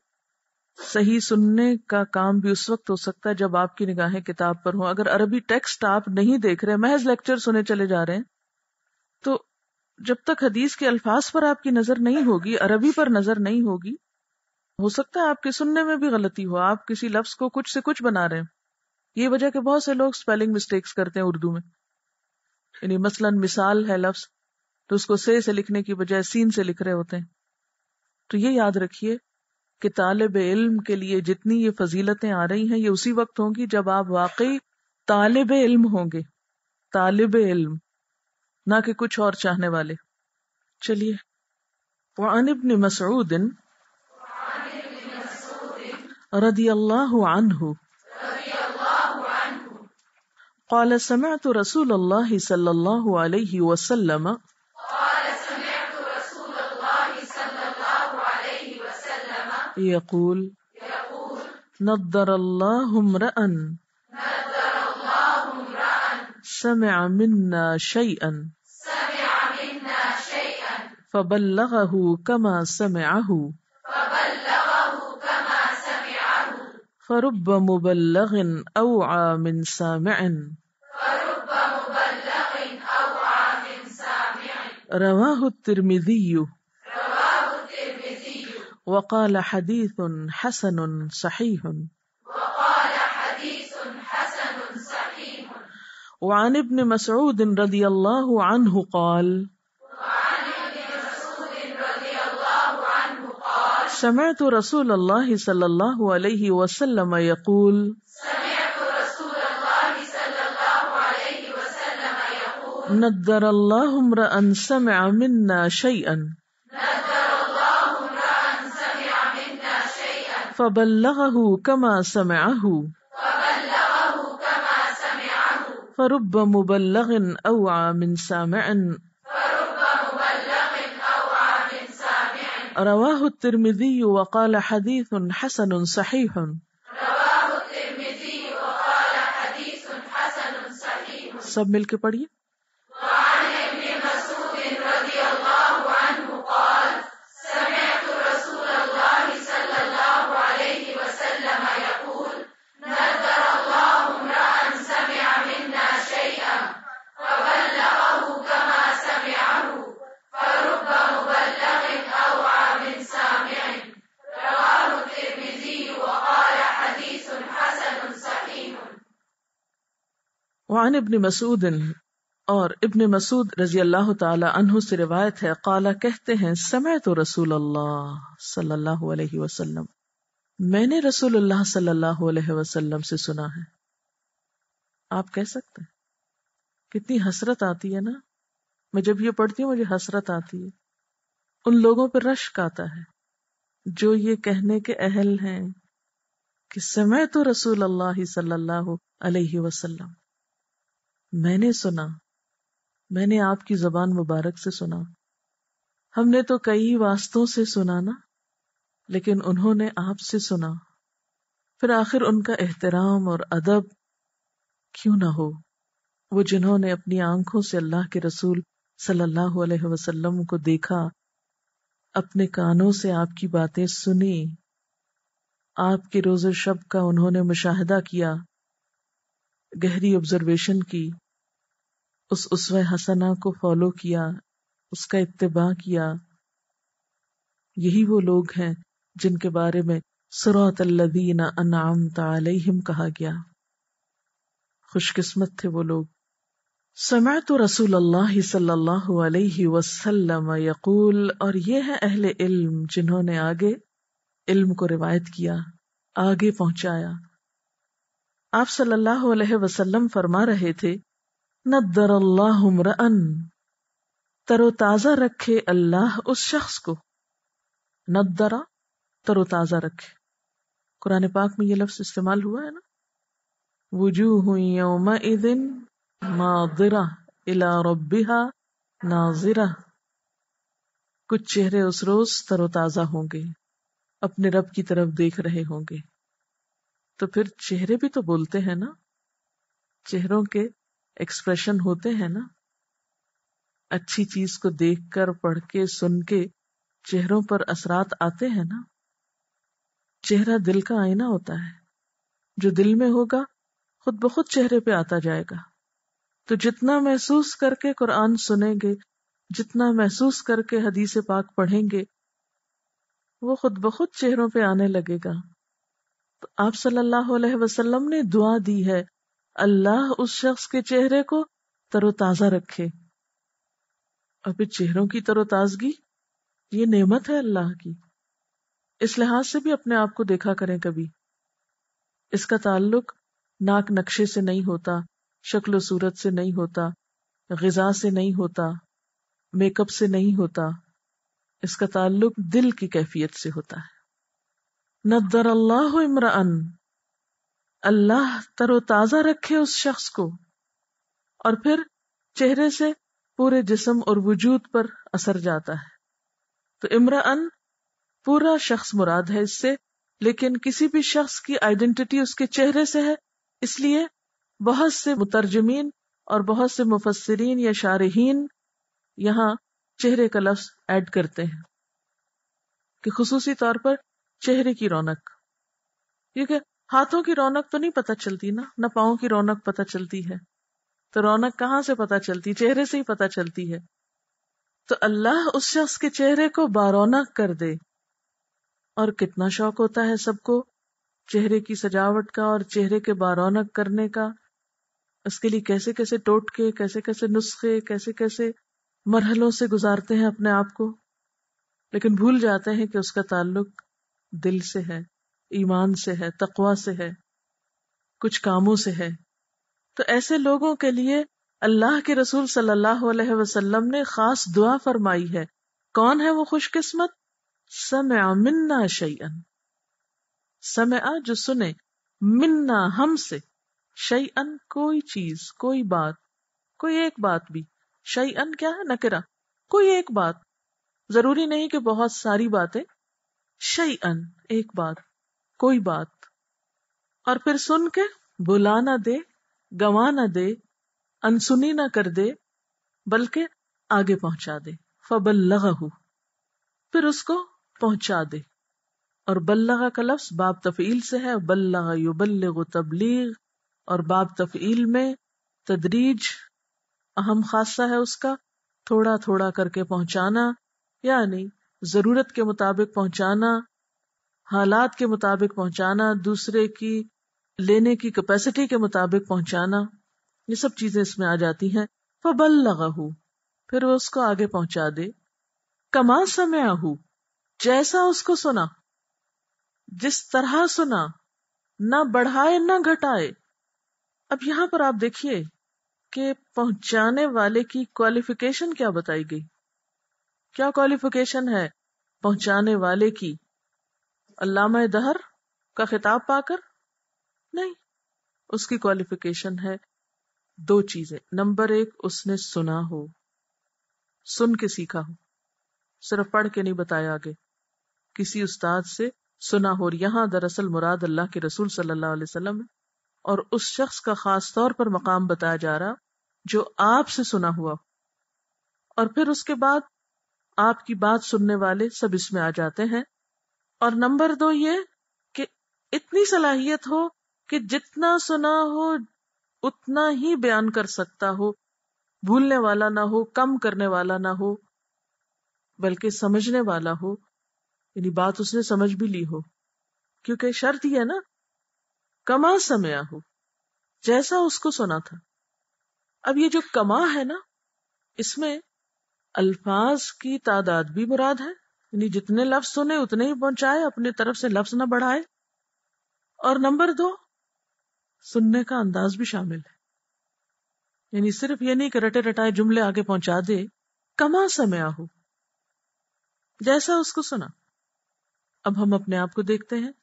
सही सुनने का काम भी उस वक्त हो सकता है जब आपकी निगाहें किताब पर हो अगर अरबी टेक्स्ट आप नहीं देख रहे महज लेक्चर सुने चले जा रहे हैं तो जब तक हदीस के अल्फाज पर आपकी नजर नहीं होगी अरबी पर नजर नहीं होगी हो सकता है आपके सुनने में भी गलती हो आप किसी लफ्ज को कुछ से कुछ बना रहे हैं ये वजह के बहुत से लोग स्पेलिंग मिस्टेक्स करते हैं उर्दू में यानी मसलन मिसाल है लफ्ज तो उसको से से लिखने की बजाय सीन से लिख रहे होते हैं तो ये याद रखिए कि तालब इल्म के लिए जितनी ये फजीलतें आ रही हैं ये उसी वक्त होंगी जब आप वाकई तालब इल्म होंगे तालब इल्म ना कि कुछ और चाहने वाले चलिए वआन इब्न मसऊद रضي الله عنه قال سمعت رسول الله صلى الله عليه وسلم يقول نظر الله امرأ سمع منا شيئا فبلغه كما سمعه فرب مبلغ أوعى من سامع فرب مبلغ أوعى من سامع رواه الترمذي وقال حديث حسن صحيح وقال حديث حسن صحيح وعن ابن مسعود رضي الله عنه قال وعن ابن مسعود رضي الله عنه قال سمعت رسول الله صلى الله عليه وسلم يقول نذر ندر الله امرأ سمع منا شيئا فبلغه كما سمعه فبلغه كما سمعه فرب مبلغ أوعى من سامع فرب مبلغ أوعى من سامع رواه الترمذي وقال حديث حسن صحيح رواه الترمذي وقال حديث حسن صحيح سب مل کے پڑھیے वान इबन मसूद और इबन मसूद रजी अल्लाह तला से रिवायत है काला कहते हैं समय तो रसूल अल्लाह सल्लल्लाहु अलैहि वसल्लम मैंने रसूल अल्लाह सल्लल्लाहु अलैहि वसल्लम से सुना है आप कह सकते हैं कितनी हसरत आती है ना मैं जब ये पढ़ती हूँ मुझे हसरत आती है उन लोगों पर रश्क आता है जो ये कहने के अहल हैं कि समय तो रसूल अल्लाह सल्लल्लाहु अलैहि वसल्लम मैंने सुना मैंने आपकी जबान मुबारक से सुना हमने तो कई वास्तों से सुना ना लेकिन उन्होंने आपसे सुना फिर आखिर उनका एहतराम और अदब क्यों ना हो वो जिन्होंने अपनी आंखों से अल्लाह के रसूल सल्लल्लाहु अलैहि वसल्लम को देखा अपने कानों से आपकी बातें सुनी आपके रोज शब का उन्होंने मुशाहिदा किया गहरी ऑब्जर्वेशन की उस उसव हसना को फॉलो किया उसका इतबा किया यही वो लोग हैं जिनके बारे में सुरत अनाम तम कहा गया खुशकिस्मत थे वो लोग समय तो रसूल अल्लाह सल्लल्लाहु यकूल और ये है अहले इल्म जिन्होंने आगे इल्म को रिवायत किया आगे पहुंचाया आप सल्लल्लाहु अलैहि वसल्लम फरमा रहे थे नदरल्लाहमरअन तरोताजा रखे अल्लाह उस शख्स को नदरा तरोताजा रखे कुरान पाक में ये लफ्ज इस्तेमाल हुआ है ना वजूह इदिन नाज़िरा इला रब्बिहा नाजिरा कुछ चेहरे उस रोज तरोताजा होंगे अपने रब की तरफ देख रहे होंगे तो फिर चेहरे भी तो बोलते हैं ना चेहरों के एक्सप्रेशन होते हैं ना अच्छी चीज को देखकर पढ़ के सुन के चेहरों पर असरात आते हैं ना चेहरा दिल का आईना होता है जो दिल में होगा खुद बहुत चेहरे पे आता जाएगा तो जितना महसूस करके कुरान सुनेंगे जितना महसूस करके हदीसे पाक पढ़ेंगे वो खुद बहुत चेहरों पे आने लगेगा आप सल्लल्लाहु अलैहि वसल्लम ने दुआ दी है अल्लाह उस शख्स के चेहरे को तरोताजा रखे अभी चेहरों की तरोताजगी ये नेमत है अल्लाह की इस लिहाज से भी अपने आप को देखा करें कभी इसका ताल्लुक नाक नक्शे से नहीं होता शक्ल सूरत से नहीं होता गजा से नहीं होता मेकअप से नहीं होता इसका ताल्लुक दिल की कैफियत से होता है नदर अल्लाह इमरान अल्लाह तरोताजा रखे उस शख्स को और फिर चेहरे से पूरे जिसम और वजूद पर असर जाता है तो इमरान पूरा शख्स मुराद है इससे लेकिन किसी भी शख्स की आइडेंटिटी उसके चेहरे से है इसलिए बहुत से मुतरजमीन और बहुत से मुफसरीन या शारहीन यहाँ चेहरे का लफ्ज ऐड करते हैं कि खसूसी तौर पर चेहरे की रौनक क्योंकि हाथों की रौनक तो नहीं पता चलती ना न पाओ की रौनक पता चलती है तो रौनक कहाँ से पता चलती चेहरे से ही पता चलती है तो अल्लाह उस शख्स के चेहरे को बारौनक कर दे और कितना शौक होता है सबको चेहरे की सजावट का और चेहरे के बारौनक करने का उसके लिए कैसे कैसे टोटके कैसे कैसे नुस्खे कैसे कैसे मरहलों से गुजारते हैं अपने आप को लेकिन भूल जाते हैं कि उसका ताल्लुक दिल से है ईमान से है तकवा से है कुछ कामों से है तो ऐसे लोगों के लिए अल्लाह के रसूल सल्लल्लाहु अलैहि वसल्लम ने खास दुआ फरमाई है कौन है वो खुशकिस्मत समय मिन्ना शैअन समय जो सुने मिन्ना हम से शैअन कोई चीज कोई बात कोई एक बात भी शैअन क्या है नकरा कोई एक बात जरूरी नहीं कि बहुत सारी बातें शई अन एक बार कोई बात और फिर सुन के बुला ना दे गवा ना दे अनसुनी ना कर दे बल्कि आगे पहुंचा दे फबल्लहू फिर उसको पहुंचा दे और बल्लगा का लफ्ज बाब तफील से है बल्लगा युबल्लग तबलीग और बाब तफील में तदरीज अहम खासा है उसका थोड़ा थोड़ा करके पहुंचाना यानी ज़रूरत के मुताबिक पहुंचाना हालात के मुताबिक पहुंचाना दूसरे की लेने की कैपेसिटी के मुताबिक पहुंचाना ये सब चीजें इसमें आ जाती हैं फबल हु फिर वो उसको आगे पहुंचा दे कमा समय आहू जैसा उसको सुना जिस तरह सुना ना बढ़ाए ना घटाए अब यहां पर आप देखिए कि पहुंचाने वाले की क्वालिफिकेशन क्या बताई गई क्या क्वालिफिकेशन है पहुंचाने वाले की अल्लामा दहर का खिताब पाकर नहीं उसकी क्वालिफिकेशन है दो चीजें नंबर एक उसने सुना हो सुन के सीखा हो सिर्फ पढ़ के नहीं बताया आगे किसी उस्ताद से सुना हो यहां दरअसल मुराद अल्लाह के रसूल सल्लल्लाहु अलैहि वसल्लम है और उस शख्स का खास तौर पर मकाम बताया जा रहा जो आपसे सुना हुआ हो और फिर उसके बाद आपकी बात सुनने वाले सब इसमें आ जाते हैं और नंबर दो ये कि इतनी सलाहियत हो कि जितना सुना हो उतना ही बयान कर सकता हो भूलने वाला ना हो कम करने वाला ना हो बल्कि समझने वाला हो यानी बात उसने समझ भी ली हो क्योंकि शर्त ही है ना कमा समय हो जैसा उसको सुना था अब ये जो कमा है ना इसमें अल्फाज की तादाद भी मुराद है यानी जितने लफ्ज सुने उतने ही पहुंचाए अपने तरफ से लफ्ज ना बढ़ाए और नंबर दो सुनने का अंदाज भी शामिल है यानी सिर्फ ये नहीं कि रटे रटाए जुमले आगे पहुंचा दे कमा समय हो जैसा उसको सुना अब हम अपने आप को देखते हैं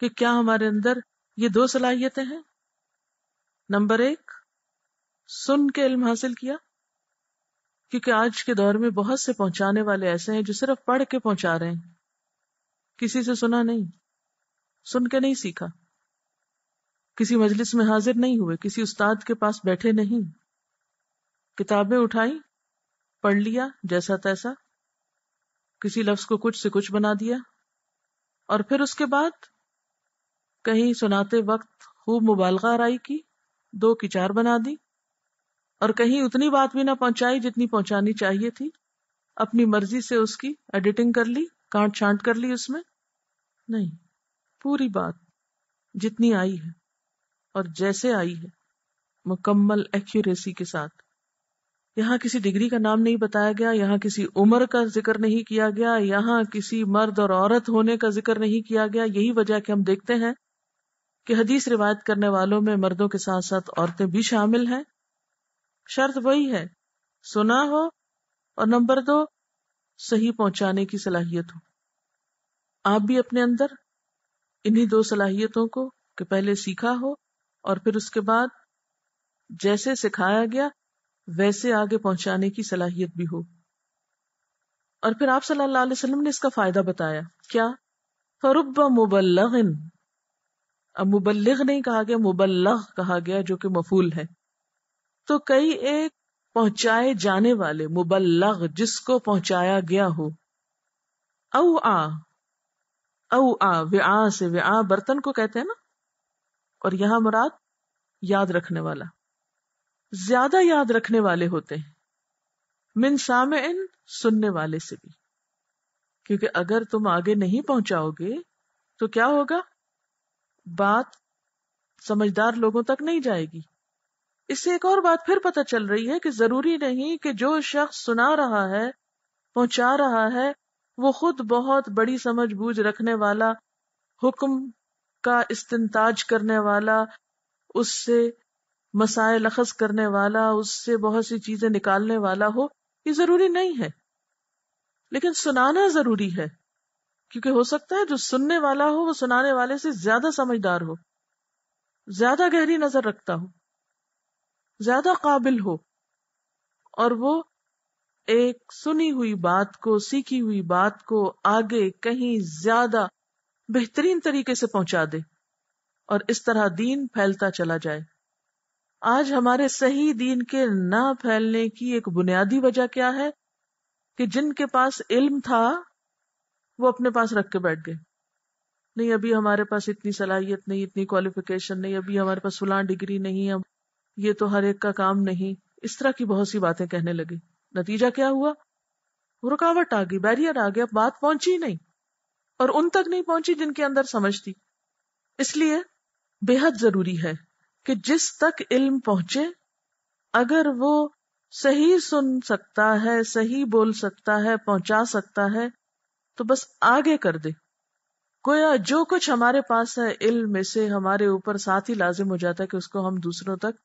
कि क्या हमारे अंदर ये दो सलाहियतें हैं नंबर एक सुन के इल्म हासिल किया क्योंकि आज के दौर में बहुत से पहुंचाने वाले ऐसे हैं जो सिर्फ पढ़ के पहुंचा रहे हैं किसी से सुना नहीं सुन के नहीं सीखा किसी मजलिस में हाजिर नहीं हुए किसी उस्ताद के पास बैठे नहीं किताबें उठाई पढ़ लिया जैसा तैसा किसी लफ्ज को कुछ से कुछ बना दिया और फिर उसके बाद कहीं सुनाते वक्त खूब मुबालगा राई की दो की चार बना दी और कहीं उतनी बात भी ना पहुंचाई जितनी पहुंचानी चाहिए थी अपनी मर्जी से उसकी एडिटिंग कर ली कांट छांट कर ली उसमें नहीं पूरी बात जितनी आई है और जैसे आई है मुकम्मल एक्यूरेसी के साथ यहाँ किसी डिग्री का नाम नहीं बताया गया यहाँ किसी उम्र का जिक्र नहीं किया गया यहाँ किसी मर्द और औरत होने का जिक्र नहीं किया गया यही वजह कि हम देखते हैं कि हदीस रिवायत करने वालों में मर्दों के साथ साथ औरतें भी शामिल हैं शर्त वही है सुना हो और नंबर दो सही पहुंचाने की सलाहियत हो आप भी अपने अंदर इन्हीं दो सलाहियतों को कि पहले सीखा हो और फिर उसके बाद जैसे सिखाया गया वैसे आगे पहुंचाने की सलाहियत भी हो और फिर आप सल्लल्लाहु अलैहि वसल्लम ने इसका फायदा बताया क्या फरुब मुबल्लगिन अब मुबल्लिग नहीं कहा गया मुबल्लग कहा गया जो कि मफूल है तो कई एक पहुंचाए जाने वाले मुबल्लग जिसको पहुंचाया गया हो औ आ औ आ व्या से व्या बर्तन को कहते हैं ना और यहां मुराद याद रखने वाला ज्यादा याद रखने वाले होते हैं मिन साम सुनने वाले से भी क्योंकि अगर तुम आगे नहीं पहुंचाओगे तो क्या होगा बात समझदार लोगों तक नहीं जाएगी इससे एक और बात फिर पता चल रही है कि जरूरी नहीं कि जो शख्स सुना रहा है पहुंचा रहा है वो खुद बहुत बड़ी समझ बूझ रखने वाला हुक्म का इस्तंताज करने वाला उससे मसाए अखज करने वाला उससे बहुत सी चीजें निकालने वाला हो ये जरूरी नहीं है लेकिन सुनाना जरूरी है क्योंकि हो सकता है जो सुनने वाला हो वो सुनाने वाले से ज्यादा समझदार हो ज्यादा गहरी नजर रखता हो ज्यादा काबिल हो और वो एक सुनी हुई बात को सीखी हुई बात को आगे कहीं ज्यादा बेहतरीन तरीके से पहुंचा दे और इस तरह दीन फैलता चला जाए आज हमारे सही दीन के ना फैलने की एक बुनियादी वजह क्या है कि जिनके पास इल्म था वो अपने पास रख के बैठ गए नहीं अभी हमारे पास इतनी सलाहियत नहीं इतनी क्वालिफिकेशन नहीं अभी हमारे पास फुला डिग्री नहीं है ये तो हर एक का काम नहीं इस तरह की बहुत सी बातें कहने लगी नतीजा क्या हुआ रुकावट आ गई बैरियर आ गया बात पहुंची नहीं और उन तक नहीं पहुंची जिनके अंदर समझ थी इसलिए बेहद जरूरी है कि जिस तक इल्म पहुंचे अगर वो सही सुन सकता है सही बोल सकता है पहुंचा सकता है तो बस आगे कर दे गोया जो कुछ हमारे पास है इल्म में से हमारे ऊपर साथ ही लाजिम हो जाता है कि उसको हम दूसरों तक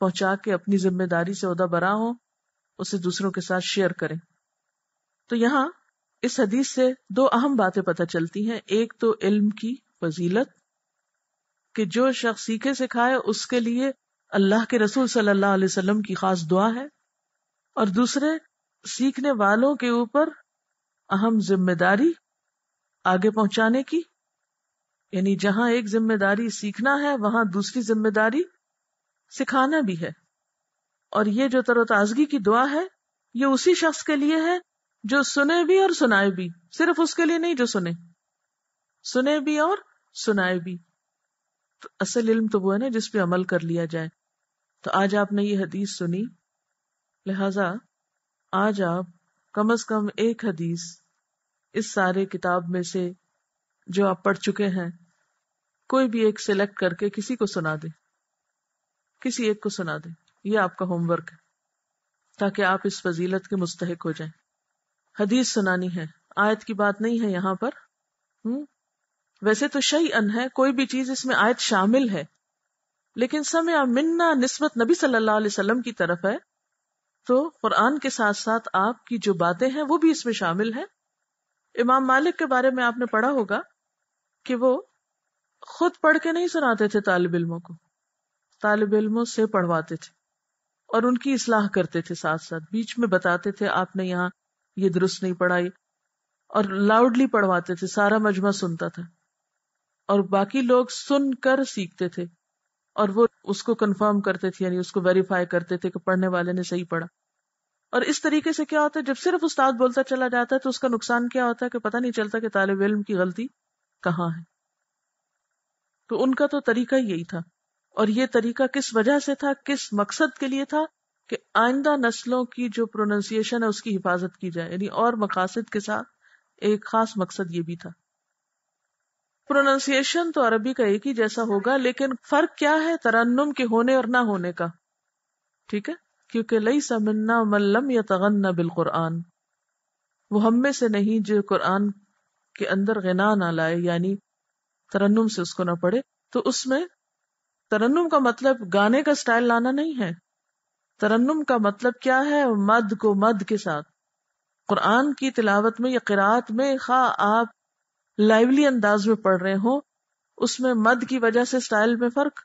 पहुंचा के अपनी जिम्मेदारी से उदा बरा हो उसे दूसरों के साथ शेयर करें तो यहाँ इस हदीस से दो अहम बातें पता चलती हैं एक तो इल्म की फजीलत कि जो शख्स सीखे सिखाए उसके लिए अल्लाह के रसूल सल्लल्लाहु अलैहि वसल्लम की खास दुआ है और दूसरे सीखने वालों के ऊपर अहम जिम्मेदारी आगे पहुंचाने की यानी जहां एक जिम्मेदारी सीखना है वहां दूसरी जिम्मेदारी सिखाना भी है और ये जो तरोताजगी की दुआ है ये उसी शख्स के लिए है जो सुने भी और सुनाए भी सिर्फ उसके लिए नहीं जो सुने सुने भी और सुनाए भी तो असल इल्म तो वो है ना जिसपे अमल कर लिया जाए तो आज आपने ये हदीस सुनी लिहाजा आज आप कम अज कम एक हदीस इस सारे किताब में से जो आप पढ़ चुके हैं कोई भी एक सिलेक्ट करके किसी को सुना दे किसी एक को सुना दें ये आपका होमवर्क है ताकि आप इस फजीलत के मुस्तक हो जाएं हदीस सुनानी है आयत की बात नहीं है यहाँ पर हम्म वैसे तो शही अन है कोई भी चीज इसमें आयत शामिल है लेकिन समय मिन्ना नस्बत नबी सल्लल्लाहु अलैहि वसल्लम की तरफ है तो कुरान के साथ साथ आपकी जो बातें हैं वो भी इसमें शामिल है इमाम मालिक के बारे में आपने पढ़ा होगा कि वो खुद पढ़ के नहीं सुनाते थे तालब इलमों को तालब इलमों से पढ़वाते थे और उनकी इसलाह करते थे साथ साथ बीच में बताते थे आपने यहाँ ये दुरुस्त नहीं पढ़ाई और लाउडली पढ़वाते थे सारा मजमा सुनता था और बाकी लोग सुन कर सीखते थे और वो उसको कन्फर्म करते थे यानी उसको वेरीफाई करते थे कि पढ़ने वाले ने सही पढ़ा और इस तरीके से क्या होता है जब सिर्फ उस्ताद बोलता चला जाता है तो उसका नुकसान क्या होता है कि पता नहीं चलता कि तालब इल्म की गलती कहाँ है तो उनका तो तरीका यही था और ये तरीका किस वजह से था किस मकसद के लिए था कि आइंदा नस्लों की जो प्रोनाउंसिएशन है उसकी हिफाजत की जाए यानी और मकासद के साथ एक खास मकसद ये भी था प्रोनाउंसिएशन तो अरबी का एक ही जैसा होगा लेकिन फर्क क्या है तरन्नुम के होने और ना होने का ठीक है क्योंकि लई समन्ना मल्लम या तगन्ना बिल कुरान वो हम में से नहीं जो कुरान के अंदर गना ना लाए यानी तरन्नुम से उसको ना पढ़े तो उसमें तरन्नुम का मतलब गाने का स्टाइल लाना नहीं है तरन्नुम का मतलब क्या है मद को मद के साथ कुरान की तिलावत में या किरात में खा आप लाइवली अंदाज में पढ़ रहे हो उसमें मद की वजह से स्टाइल में फर्क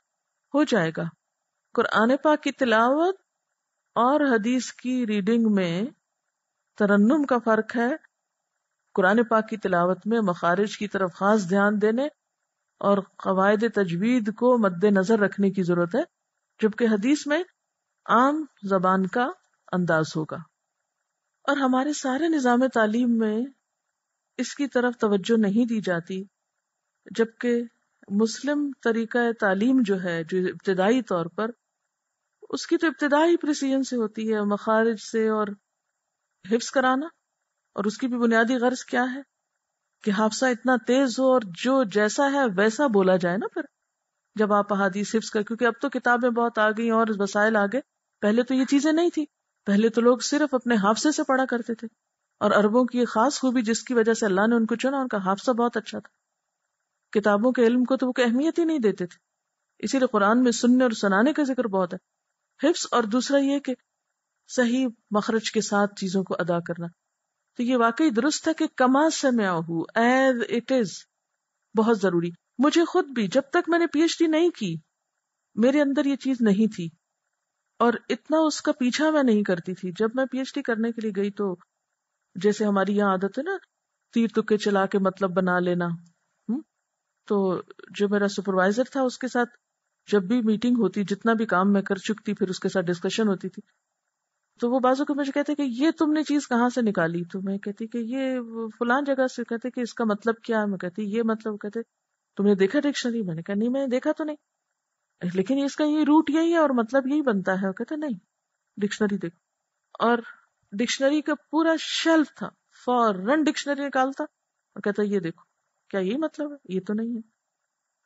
हो जाएगा कुरान पाक की तिलावत और हदीस की रीडिंग में तरन्नुम का फर्क है कुरान पाक की तिलावत में मखारिज की तरफ खास ध्यान देने और कवायद तजवीद को मद्देनजर रखने की जरूरत है जबकि हदीस में आम जबान का अंदाज होगा और हमारे सारे निज़ाम तालीम में इसकी तरफ तवज्जो नहीं दी जाती जबकि मुस्लिम तरीका तालीम जो है जो इब्तदाई तौर पर उसकी तो इब्तदाई प्रसियन से होती है मखारिज से और हिफ्स कराना और उसकी भी बुनियादी गर्ज क्या है कि हाफसा इतना तेज हो और जो जैसा है वैसा बोला जाए ना फिर जब आप अहादीस हिफ्स का क्योंकि अब तो किताबें बहुत आ गई और वसाइल आ गए पहले तो ये चीजें नहीं थी पहले तो लोग सिर्फ अपने हाफसे से पढ़ा करते थे और अरबों की खास खूबी जिसकी वजह से अल्लाह ने उनको चुना उनका हाफसा बहुत अच्छा था किताबों के इल्म को तो वो अहमियत ही नहीं देते थे इसीलिए कुरान में सुनने और सुनाने का जिक्र बहुत है हिफ्स और दूसरा ये कि सही मखरज के साथ चीजों को अदा करना तो ये वाकई दुरुस्त है कि कमा समयाहू एज इट इज बहुत जरूरी मुझे खुद भी जब तक मैंने पीएचडी नहीं की मेरे अंदर ये चीज नहीं थी और इतना उसका पीछा मैं नहीं करती थी जब मैं पीएचडी करने के लिए गई तो जैसे हमारी यहाँ आदत है ना तीर तुक्के चला के मतलब बना लेना हुँ? हम्म? तो जो मेरा सुपरवाइजर था उसके साथ जब भी मीटिंग होती जितना भी काम मैं कर चुकती फिर उसके साथ डिस्कशन होती थी तो वो बाजू के मुझे कहते कि ये तुमने चीज कहाँ से निकाली तो मैं कहती कि ये फुलान जगह से कहते कि इसका मतलब क्या है मैं कहती ये मतलब कहते तुमने देखा डिक्शनरी मैंने कहा नहीं मैंने देखा तो नहीं लेकिन इसका ये रूट यही है और मतलब यही बनता है कहते नहीं डिक्शनरी देखो और डिक्शनरी का पूरा शेल्फ था फॉरन डिक्शनरी निकालता और कहता ये देखो क्या यही मतलब है ये तो नहीं है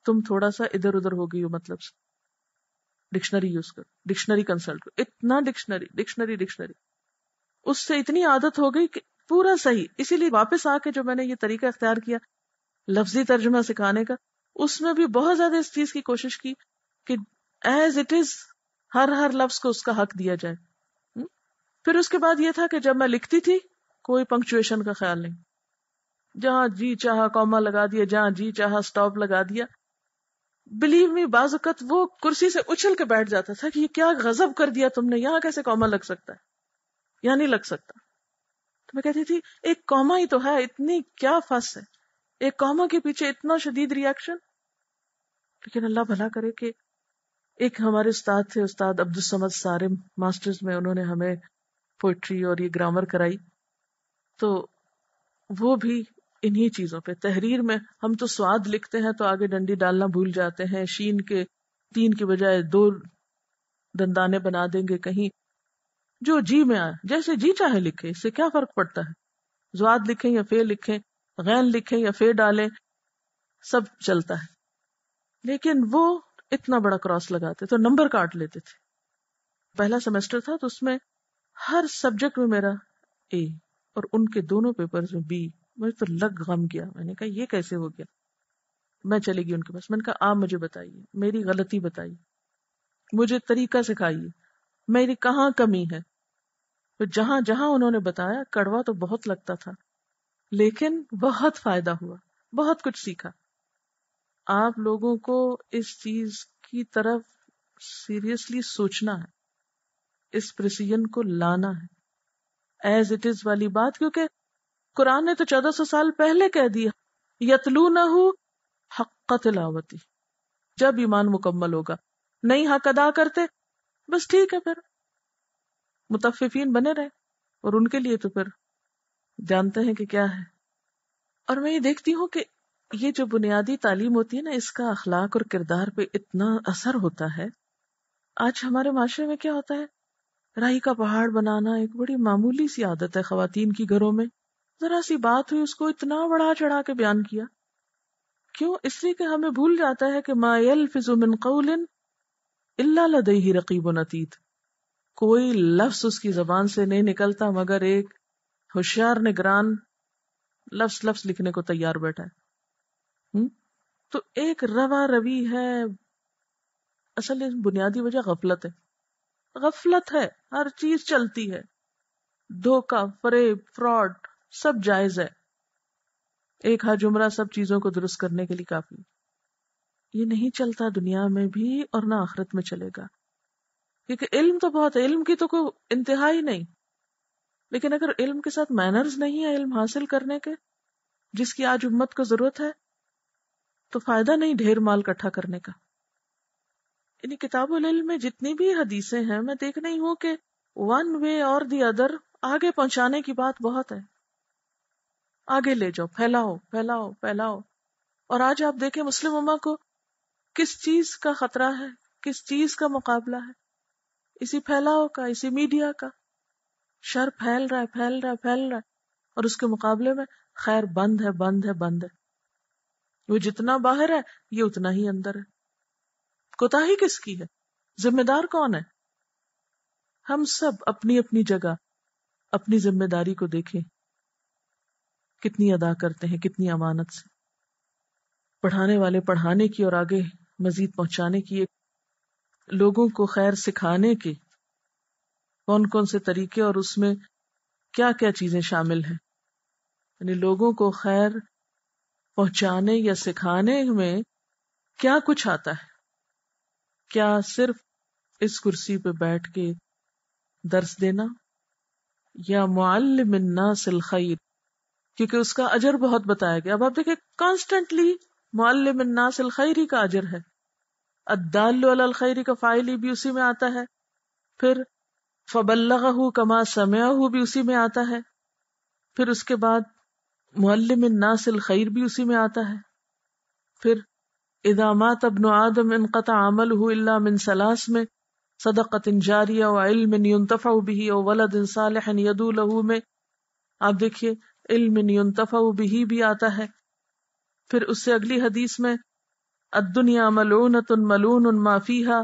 तुम थोड़ा सा इधर उधर हो गई हो मतलब से डिक्शनरी यूज करो डिक्शनरी कंसल्ट करो इतना डिक्शनरी डिक्शनरी डिक्शनरी उससे इतनी आदत हो गई कि पूरा सही इसीलिए वापस आके जो मैंने ये तरीका अख्तियार किया लफ्जी तर्जुमा सिखाने का उसमें भी बहुत ज्यादा इस चीज की कोशिश की कि एज इट इज हर हर लफ्ज को उसका हक दिया जाए हम्म? फिर उसके बाद यह था कि जब मैं लिखती थी कोई पंक्चुएशन का ख्याल नहीं जहां जी चाह कॉमा लगा दिया जहां जी चाह स्टॉप लगा दिया बिलीव मी बाजत वो कुर्सी से उछल के बैठ जाता था कि ये क्या गजब कर दिया तुमने यहां कैसे कॉमा लग सकता है यहां नहीं लग सकता तो मैं कहती थी एक कॉमा ही तो है इतनी क्या फस है एक कौमा के पीछे इतना शदीद रिएक्शन लेकिन अल्लाह भला करे कि एक हमारे उस्ताद थे उस्ताद अब्दुलसमद सारिम मास्टर्स में उन्होंने हमें पोइट्री और ये ग्रामर कराई तो वो भी इन्हीं चीजों पे तहरीर में हम तो स्वाद लिखते हैं तो आगे डंडी डालना भूल जाते हैं शीन के तीन के बजाय दो दंदाने बना देंगे कहीं जो जी में आए जैसे जी चाहे लिखे इससे क्या फर्क पड़ता है जवाद लिखें या फे लिखें गैन लिखें या फे डालें सब चलता है लेकिन वो इतना बड़ा क्रॉस लगाते तो नंबर काट लेते थे पहला सेमेस्टर था तो उसमें हर सब्जेक्ट में मेरा ए और उनके दोनों पेपर्स में बी मुझे तो लग गम गया मैंने कहा ये कैसे हो गया मैं चली गई उनके पास मैंने कहा आप मुझे बताइए मेरी गलती बताइए मुझे तरीका सिखाइए मेरी कहाँ कमी है तो जहां जहां उन्होंने बताया कड़वा तो बहुत लगता था लेकिन बहुत फायदा हुआ बहुत कुछ सीखा आप लोगों को इस चीज की तरफ सीरियसली सोचना है इस प्रिसीजन को लाना है एज इट इज वाली बात क्योंकि कुरान ने तो चौदह सौ साल पहले कह दिया यतलू न हो हक तिलावती जब ईमान मुकम्मल होगा नहीं हक अदा करते बस ठीक है फिर मुतफिफीन बने रहे और उनके लिए तो फिर जानते हैं कि क्या है और मैं ये देखती हूँ कि ये जो बुनियादी तालीम होती है ना इसका अखलाक और किरदार पे इतना असर होता है आज हमारे माशरे में क्या होता है राही का पहाड़ बनाना एक बड़ी मामूली सी आदत है खातन की घरों में जरा सी बात हुई उसको इतना बढ़ा चढ़ा के बयान किया क्यों इसलिए कि हमें भूल जाता है कि मायल फिजुमिन कौलिन इल्ला रकीब नतीत कोई लफ्स उसकी जबान से नहीं निकलता मगर एक होशियार निगरान लफ्स लफ्स लिखने को तैयार बैठा है हुँ? तो एक रवा रवि है असल बुनियादी वजह गफलत है गफलत है हर चीज चलती है धोखा फरेब फ्रॉड सब जायज है एक हा जुमरा सब चीजों को दुरुस्त करने के लिए काफी ये नहीं चलता दुनिया में भी और ना आखिरत में चलेगा क्योंकि इल्म तो बहुत है इल्म की तो कोई इंतहा ही नहीं लेकिन अगर इल्म के साथ मैनर्स नहीं है इल्म हासिल करने के जिसकी आज उम्मत को जरूरत है तो फायदा नहीं ढेर माल इकट्ठा करने का इन किताब इल्म में जितनी भी हदीसें हैं मैं देख रही हूं कि वन वे और दी अदर आगे पहुंचाने की बात बहुत है आगे ले जाओ फैलाओ फैलाओ फैलाओ और आज आप देखें मुस्लिम उमा को किस चीज का खतरा है किस चीज का मुकाबला है इसी फैलाओ का इसी मीडिया का शर फैल रहा है फैल रहा है फैल रहा है और उसके मुकाबले में खैर बंद है बंद है बंद है वो जितना बाहर है ये उतना ही अंदर है कोताही किसकी है जिम्मेदार कौन है हम सब अपनी अपनी जगह अपनी जिम्मेदारी को देखें कितनी अदा करते हैं कितनी अमानत से पढ़ाने वाले पढ़ाने की और आगे मजीद पहुंचाने की लोगों को खैर सिखाने के कौन कौन से तरीके और उसमें क्या क्या चीजें शामिल हैं यानी लोगों को खैर पहुंचाने या सिखाने में क्या कुछ आता है क्या सिर्फ इस कुर्सी पर बैठ के दर्श देना या मुआलिम खैर क्योंकि उसका अजर बहुत बताया गया अब आप देखे कॉन्स्टेंटली मुअल्लमनास अलखैरी का अजर है अद्दाल खैरी का फाइली भी उसी में आता है फिर फबल्लहू कमा समयाहू भी उसी में आता है फिर उसके बाद मुअल्लमनास अलखैर भी उसी में आता है फिर इदामात अबन आदम इनकता अमल इल्ला में सदक़त जारिया व इल्म युनतफ़ा बिही सालहन यदू लहू में आप देखिए इल्मतफ़ा बिही भी आता है फिर उससे अगली हदीस में अदुनिया मलून तुन मलून उन माफिया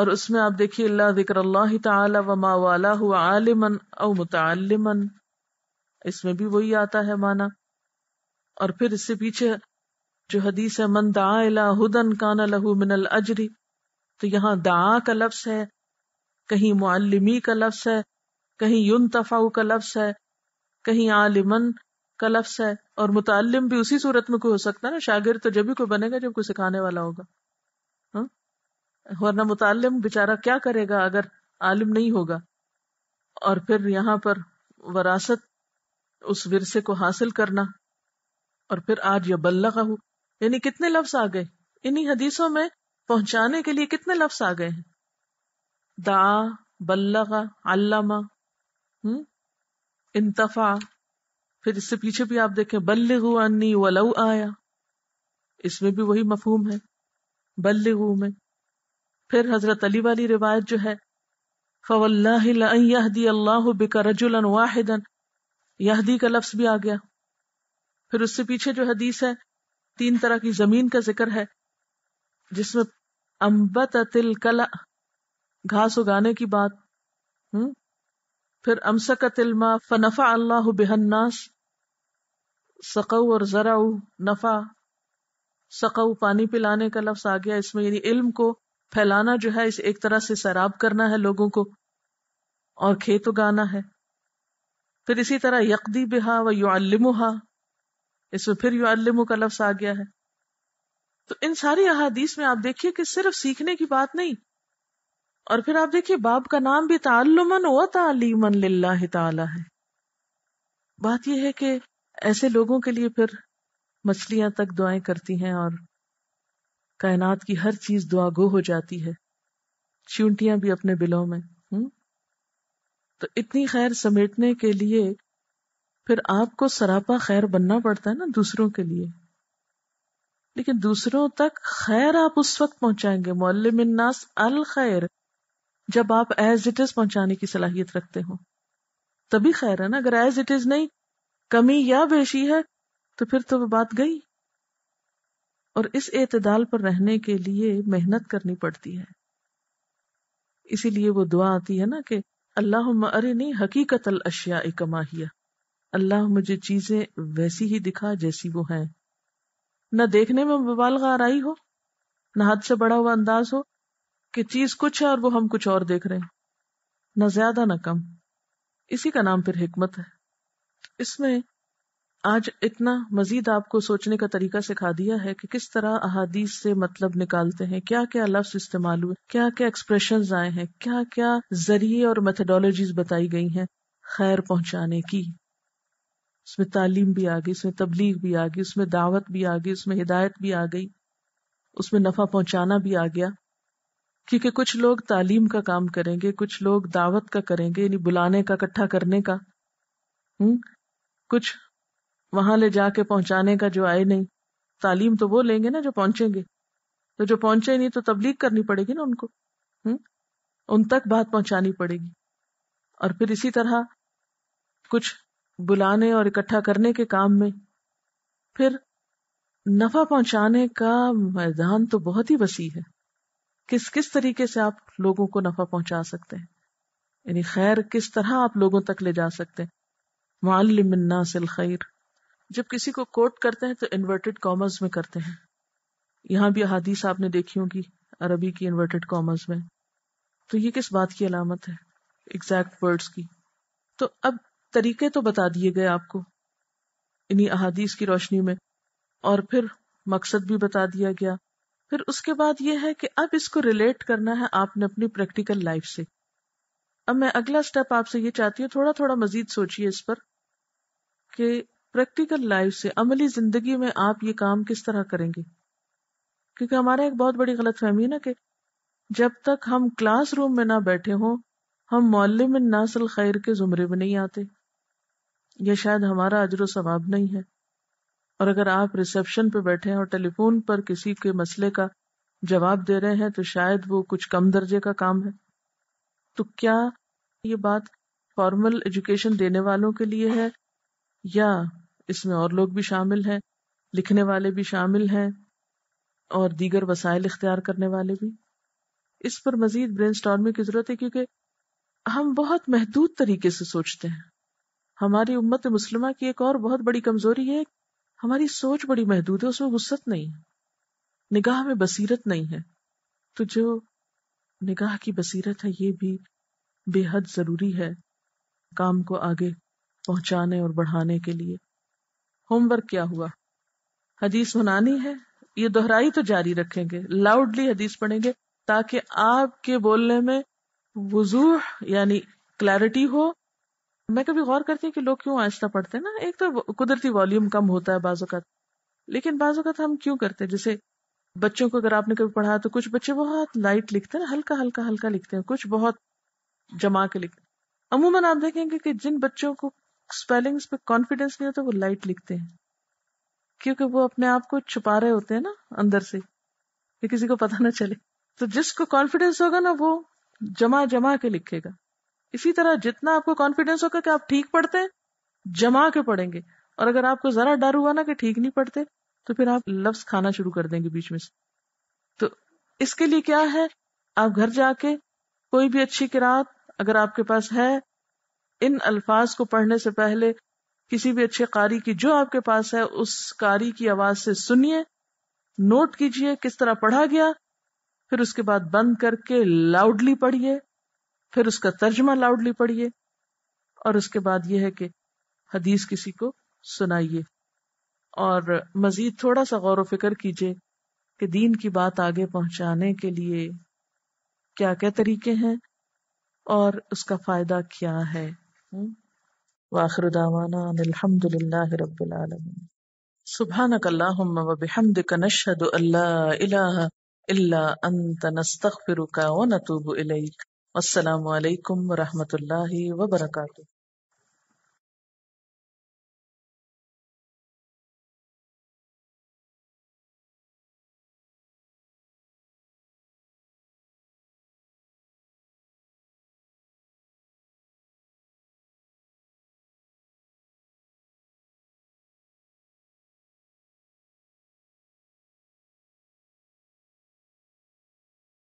और उसमें आप देखिए अल्लाह जिक्र अल्लाह ताला इसमें भी वही आता है माना और फिर इससे पीछे जो हदीस है मन दाला हुदन काना लहू मिनल अजरी तो यहाँ दा का लफ्स है कहीं मुआलमी का लफ्स है कहीं युन तफाऊ का लफ्स है कहीं आलिमन का लफ्स है और मुतालिम भी उसी सूरत में कोई हो सकता है ना शागिर तो जब भी कोई बनेगा जब कोई सिखाने वाला होगा हा? वरना मुतालिम बेचारा क्या करेगा अगर आलिम नहीं होगा और फिर यहाँ पर वरासत उस विरसे को हासिल करना और फिर आज यह बल्लगा हो यानी कितने लफ्स आ गए इन्हीं हदीसों में पहुंचाने के लिए कितने लफ्स आ गए हैं दा बल्लगा अल्लामा हम्म इंतफा फिर इससे पीछे भी आप देखें बल्ले अन्नी वलऊ आया इसमें भी वही मफहूम है बल्ले में फिर हजरत अली वाली रिवायत जो है फवल्लाहदी अल्लाह बिका रजुलन वाहिदन यहदी का लफ्स भी आ गया फिर उससे पीछे जो हदीस है तीन तरह की जमीन का जिक्र है जिसमें अम्बत तिल कला घास उगाने की बात हम्म फिर अमसकत इल्मा फनफा अल्लाह बेहन्नास सकऊ और जराऊ नफा सकऊ पानी पिलाने का लफ्ज आ गया इसमें यानी इल्म को फैलाना जो है इस एक तरह से शराब करना है लोगों को और खेत उगाना है फिर इसी तरह यकदी बिहा व युअल्लिमुहा इसमें फिर युअल्लिमु का लफ्ज आ गया है तो इन सारी अहादीस में आप देखिए कि सिर्फ सीखने की बात नहीं और फिर आप देखिए बाप का नाम भी तालुमन व तालीमन लाह ताला है बात यह है कि ऐसे लोगों के लिए फिर मछलियां तक दुआएं करती हैं और कायनात की हर चीज दुआगो हो जाती है चूंटियां भी अपने बिलों में हुँ? हम्म। तो इतनी खैर समेटने के लिए फिर आपको सरापा खैर बनना पड़ता है ना दूसरों के लिए लेकिन दूसरों तक खैर आप उस वक्त पहुंचाएंगे मोलिमिन नास अल खैर जब आप एज इट इज पहुंचाने की सलाहियत रखते हो तभी खैर है ना अगर एज इट इज नहीं कमी या बेशी है तो फिर तो वह बात गई और इस एतदाल पर रहने के लिए मेहनत करनी पड़ती है इसीलिए वो दुआ आती है ना कि अल्लाह अरे नहीं हकीकत अल अशिया कमाहिया अल्लाह मुझे चीजें वैसी ही दिखा जैसी वो हैं ना देखने में बवाल गार आई हो ना हद से बड़ा हुआ अंदाज हो कि चीज कुछ है और वो हम कुछ और देख रहे हैं न ज्यादा न कम इसी का नाम फिर हिकमत है इसमें आज इतना मजीद आपको सोचने का तरीका सिखा दिया है कि किस तरह अहादीस से मतलब निकालते हैं क्या क्या लफ्ज इस्तेमाल हुए क्या क्या एक्सप्रेशन आए हैं क्या क्या जरिए और मेथडोलॉजीज बताई गई हैं खैर पहुंचाने की उसमें तालीम भी आ गई उसमें तबलीग भी आ गई उसमें दावत भी आ गई उसमें हिदायत भी आ गई उसमें नफा पहुंचाना भी आ गया क्योंकि कुछ लोग तालीम का काम करेंगे कुछ लोग दावत का करेंगे यानी बुलाने का इकट्ठा करने का हम्म कुछ वहां ले जाके पहुंचाने का जो आए नहीं तालीम तो वो लेंगे ना जो पहुंचेंगे तो जो पहुंचे नहीं तो तबलीग करनी पड़ेगी ना उनको हम्म उन तक बात पहुंचानी पड़ेगी और फिर इसी तरह कुछ बुलाने और इकट्ठा करने के काम में फिर नफा पहुंचाने का मैदान तो बहुत ही वसी है किस किस तरीके से आप लोगों को नफा पहुंचा सकते हैं यानी खैर किस तरह आप लोगों तक ले जा सकते हैं मालिमन्ना सिल खैर जब किसी को कोट करते हैं तो इन्वर्टेड कॉमर्स में करते हैं यहां भी अहादीस आपने देखी होगी अरबी की इन्वर्टेड कॉमर्स में तो ये किस बात की अलामत है एग्जैक्ट वर्ड्स की तो अब तरीके तो बता दिए गए आपको इन्हीं अहादीस की रोशनी में और फिर मकसद भी बता दिया गया फिर उसके बाद यह है कि अब इसको रिलेट करना है आपने अपनी प्रैक्टिकल लाइफ से अब मैं अगला स्टेप आपसे ये चाहती हूँ थोड़ा थोड़ा मजीद सोचिए इस पर कि प्रैक्टिकल लाइफ से अमली जिंदगी में आप ये काम किस तरह करेंगे क्योंकि हमारा एक बहुत बड़ी गलत फहमी है ना कि जब तक हम क्लास रूम में ना बैठे हों हम मौलम नासल खैर के जुमरे में नहीं आते या शायद हमारा अजर सवाब नहीं है और अगर आप रिसेप्शन पे बैठे हैं और टेलीफोन पर किसी के मसले का जवाब दे रहे हैं तो शायद वो कुछ कम दर्जे का काम है तो क्या ये बात फॉर्मल एजुकेशन देने वालों के लिए है या इसमें और लोग भी शामिल हैं लिखने वाले भी शामिल हैं और दीगर वसायल इख्तियार करने वाले भी इस पर मजीद ब्रेन की जरूरत है क्योंकि हम बहुत महदूद तरीके से सोचते हैं हमारी उम्मत मुस्लिमा की एक और बहुत बड़ी कमजोरी है हमारी सोच बड़ी महदूद है उसमें वसत नहीं निगाह में बसीरत नहीं है तो जो निगाह की बसीरत है ये भी बेहद जरूरी है काम को आगे पहुंचाने और बढ़ाने के लिए होमवर्क क्या हुआ हदीस बनानी है ये दोहराई तो जारी रखेंगे लाउडली हदीस पढ़ेंगे ताकि आपके बोलने में वजूह यानी क्लैरिटी हो मैं कभी गौर करती हूँ कि लोग क्यों आहिस्ता पढ़ते हैं ना एक तो कुदरती वॉल्यूम कम होता है बाजू का लेकिन बाजू का हम क्यों करते हैं जैसे बच्चों को अगर आपने कभी पढ़ा तो कुछ बच्चे बहुत लाइट लिखते हैं हल्का हल्का हल्का लिखते हैं कुछ बहुत जमा के लिखते हैं अमूमन आप देखेंगे कि जिन बच्चों को स्पेलिंग्स पे कॉन्फिडेंस नहीं होता वो लाइट लिखते हैं क्योंकि वो अपने आप को छुपा रहे होते हैं ना अंदर से कि किसी को पता ना चले तो जिसको कॉन्फिडेंस होगा ना वो जमा जमा के लिखेगा इसी तरह जितना आपको कॉन्फिडेंस होगा कि आप ठीक पढ़ते हैं जमा के पढ़ेंगे और अगर आपको जरा डर हुआ ना कि ठीक नहीं पढ़ते तो फिर आप लफ्ज खाना शुरू कर देंगे बीच में से तो इसके लिए क्या है आप घर जाके कोई भी अच्छी किरात अगर आपके पास है इन अल्फाज को पढ़ने से पहले किसी भी अच्छे कारी की जो आपके पास है उस कारी की आवाज से सुनिए नोट कीजिए किस तरह पढ़ा गया फिर उसके बाद बंद करके लाउडली पढ़िए फिर उसका तर्जमा लाउडली पढ़िए और उसके बाद यह है कि हदीस किसी को सुनाइए और मजीद थोड़ा सा गौर वफिक्र कीजिए कि दीन की बात आगे पहुंचाने के लिए क्या क्या तरीके हैं और उसका फायदा क्या है वाखिर दावाना अल्हम्दुलिल्लाह रब्बिल आलमीन सुभानक अल्लाहुम्म व बिहम्दिक नशहदु अल्ला इलाहा इल्ला अंत नस्तगफिरुका व नतूबु इलैक Assalamu alaikum wa rahmatullahi wa barakatuh.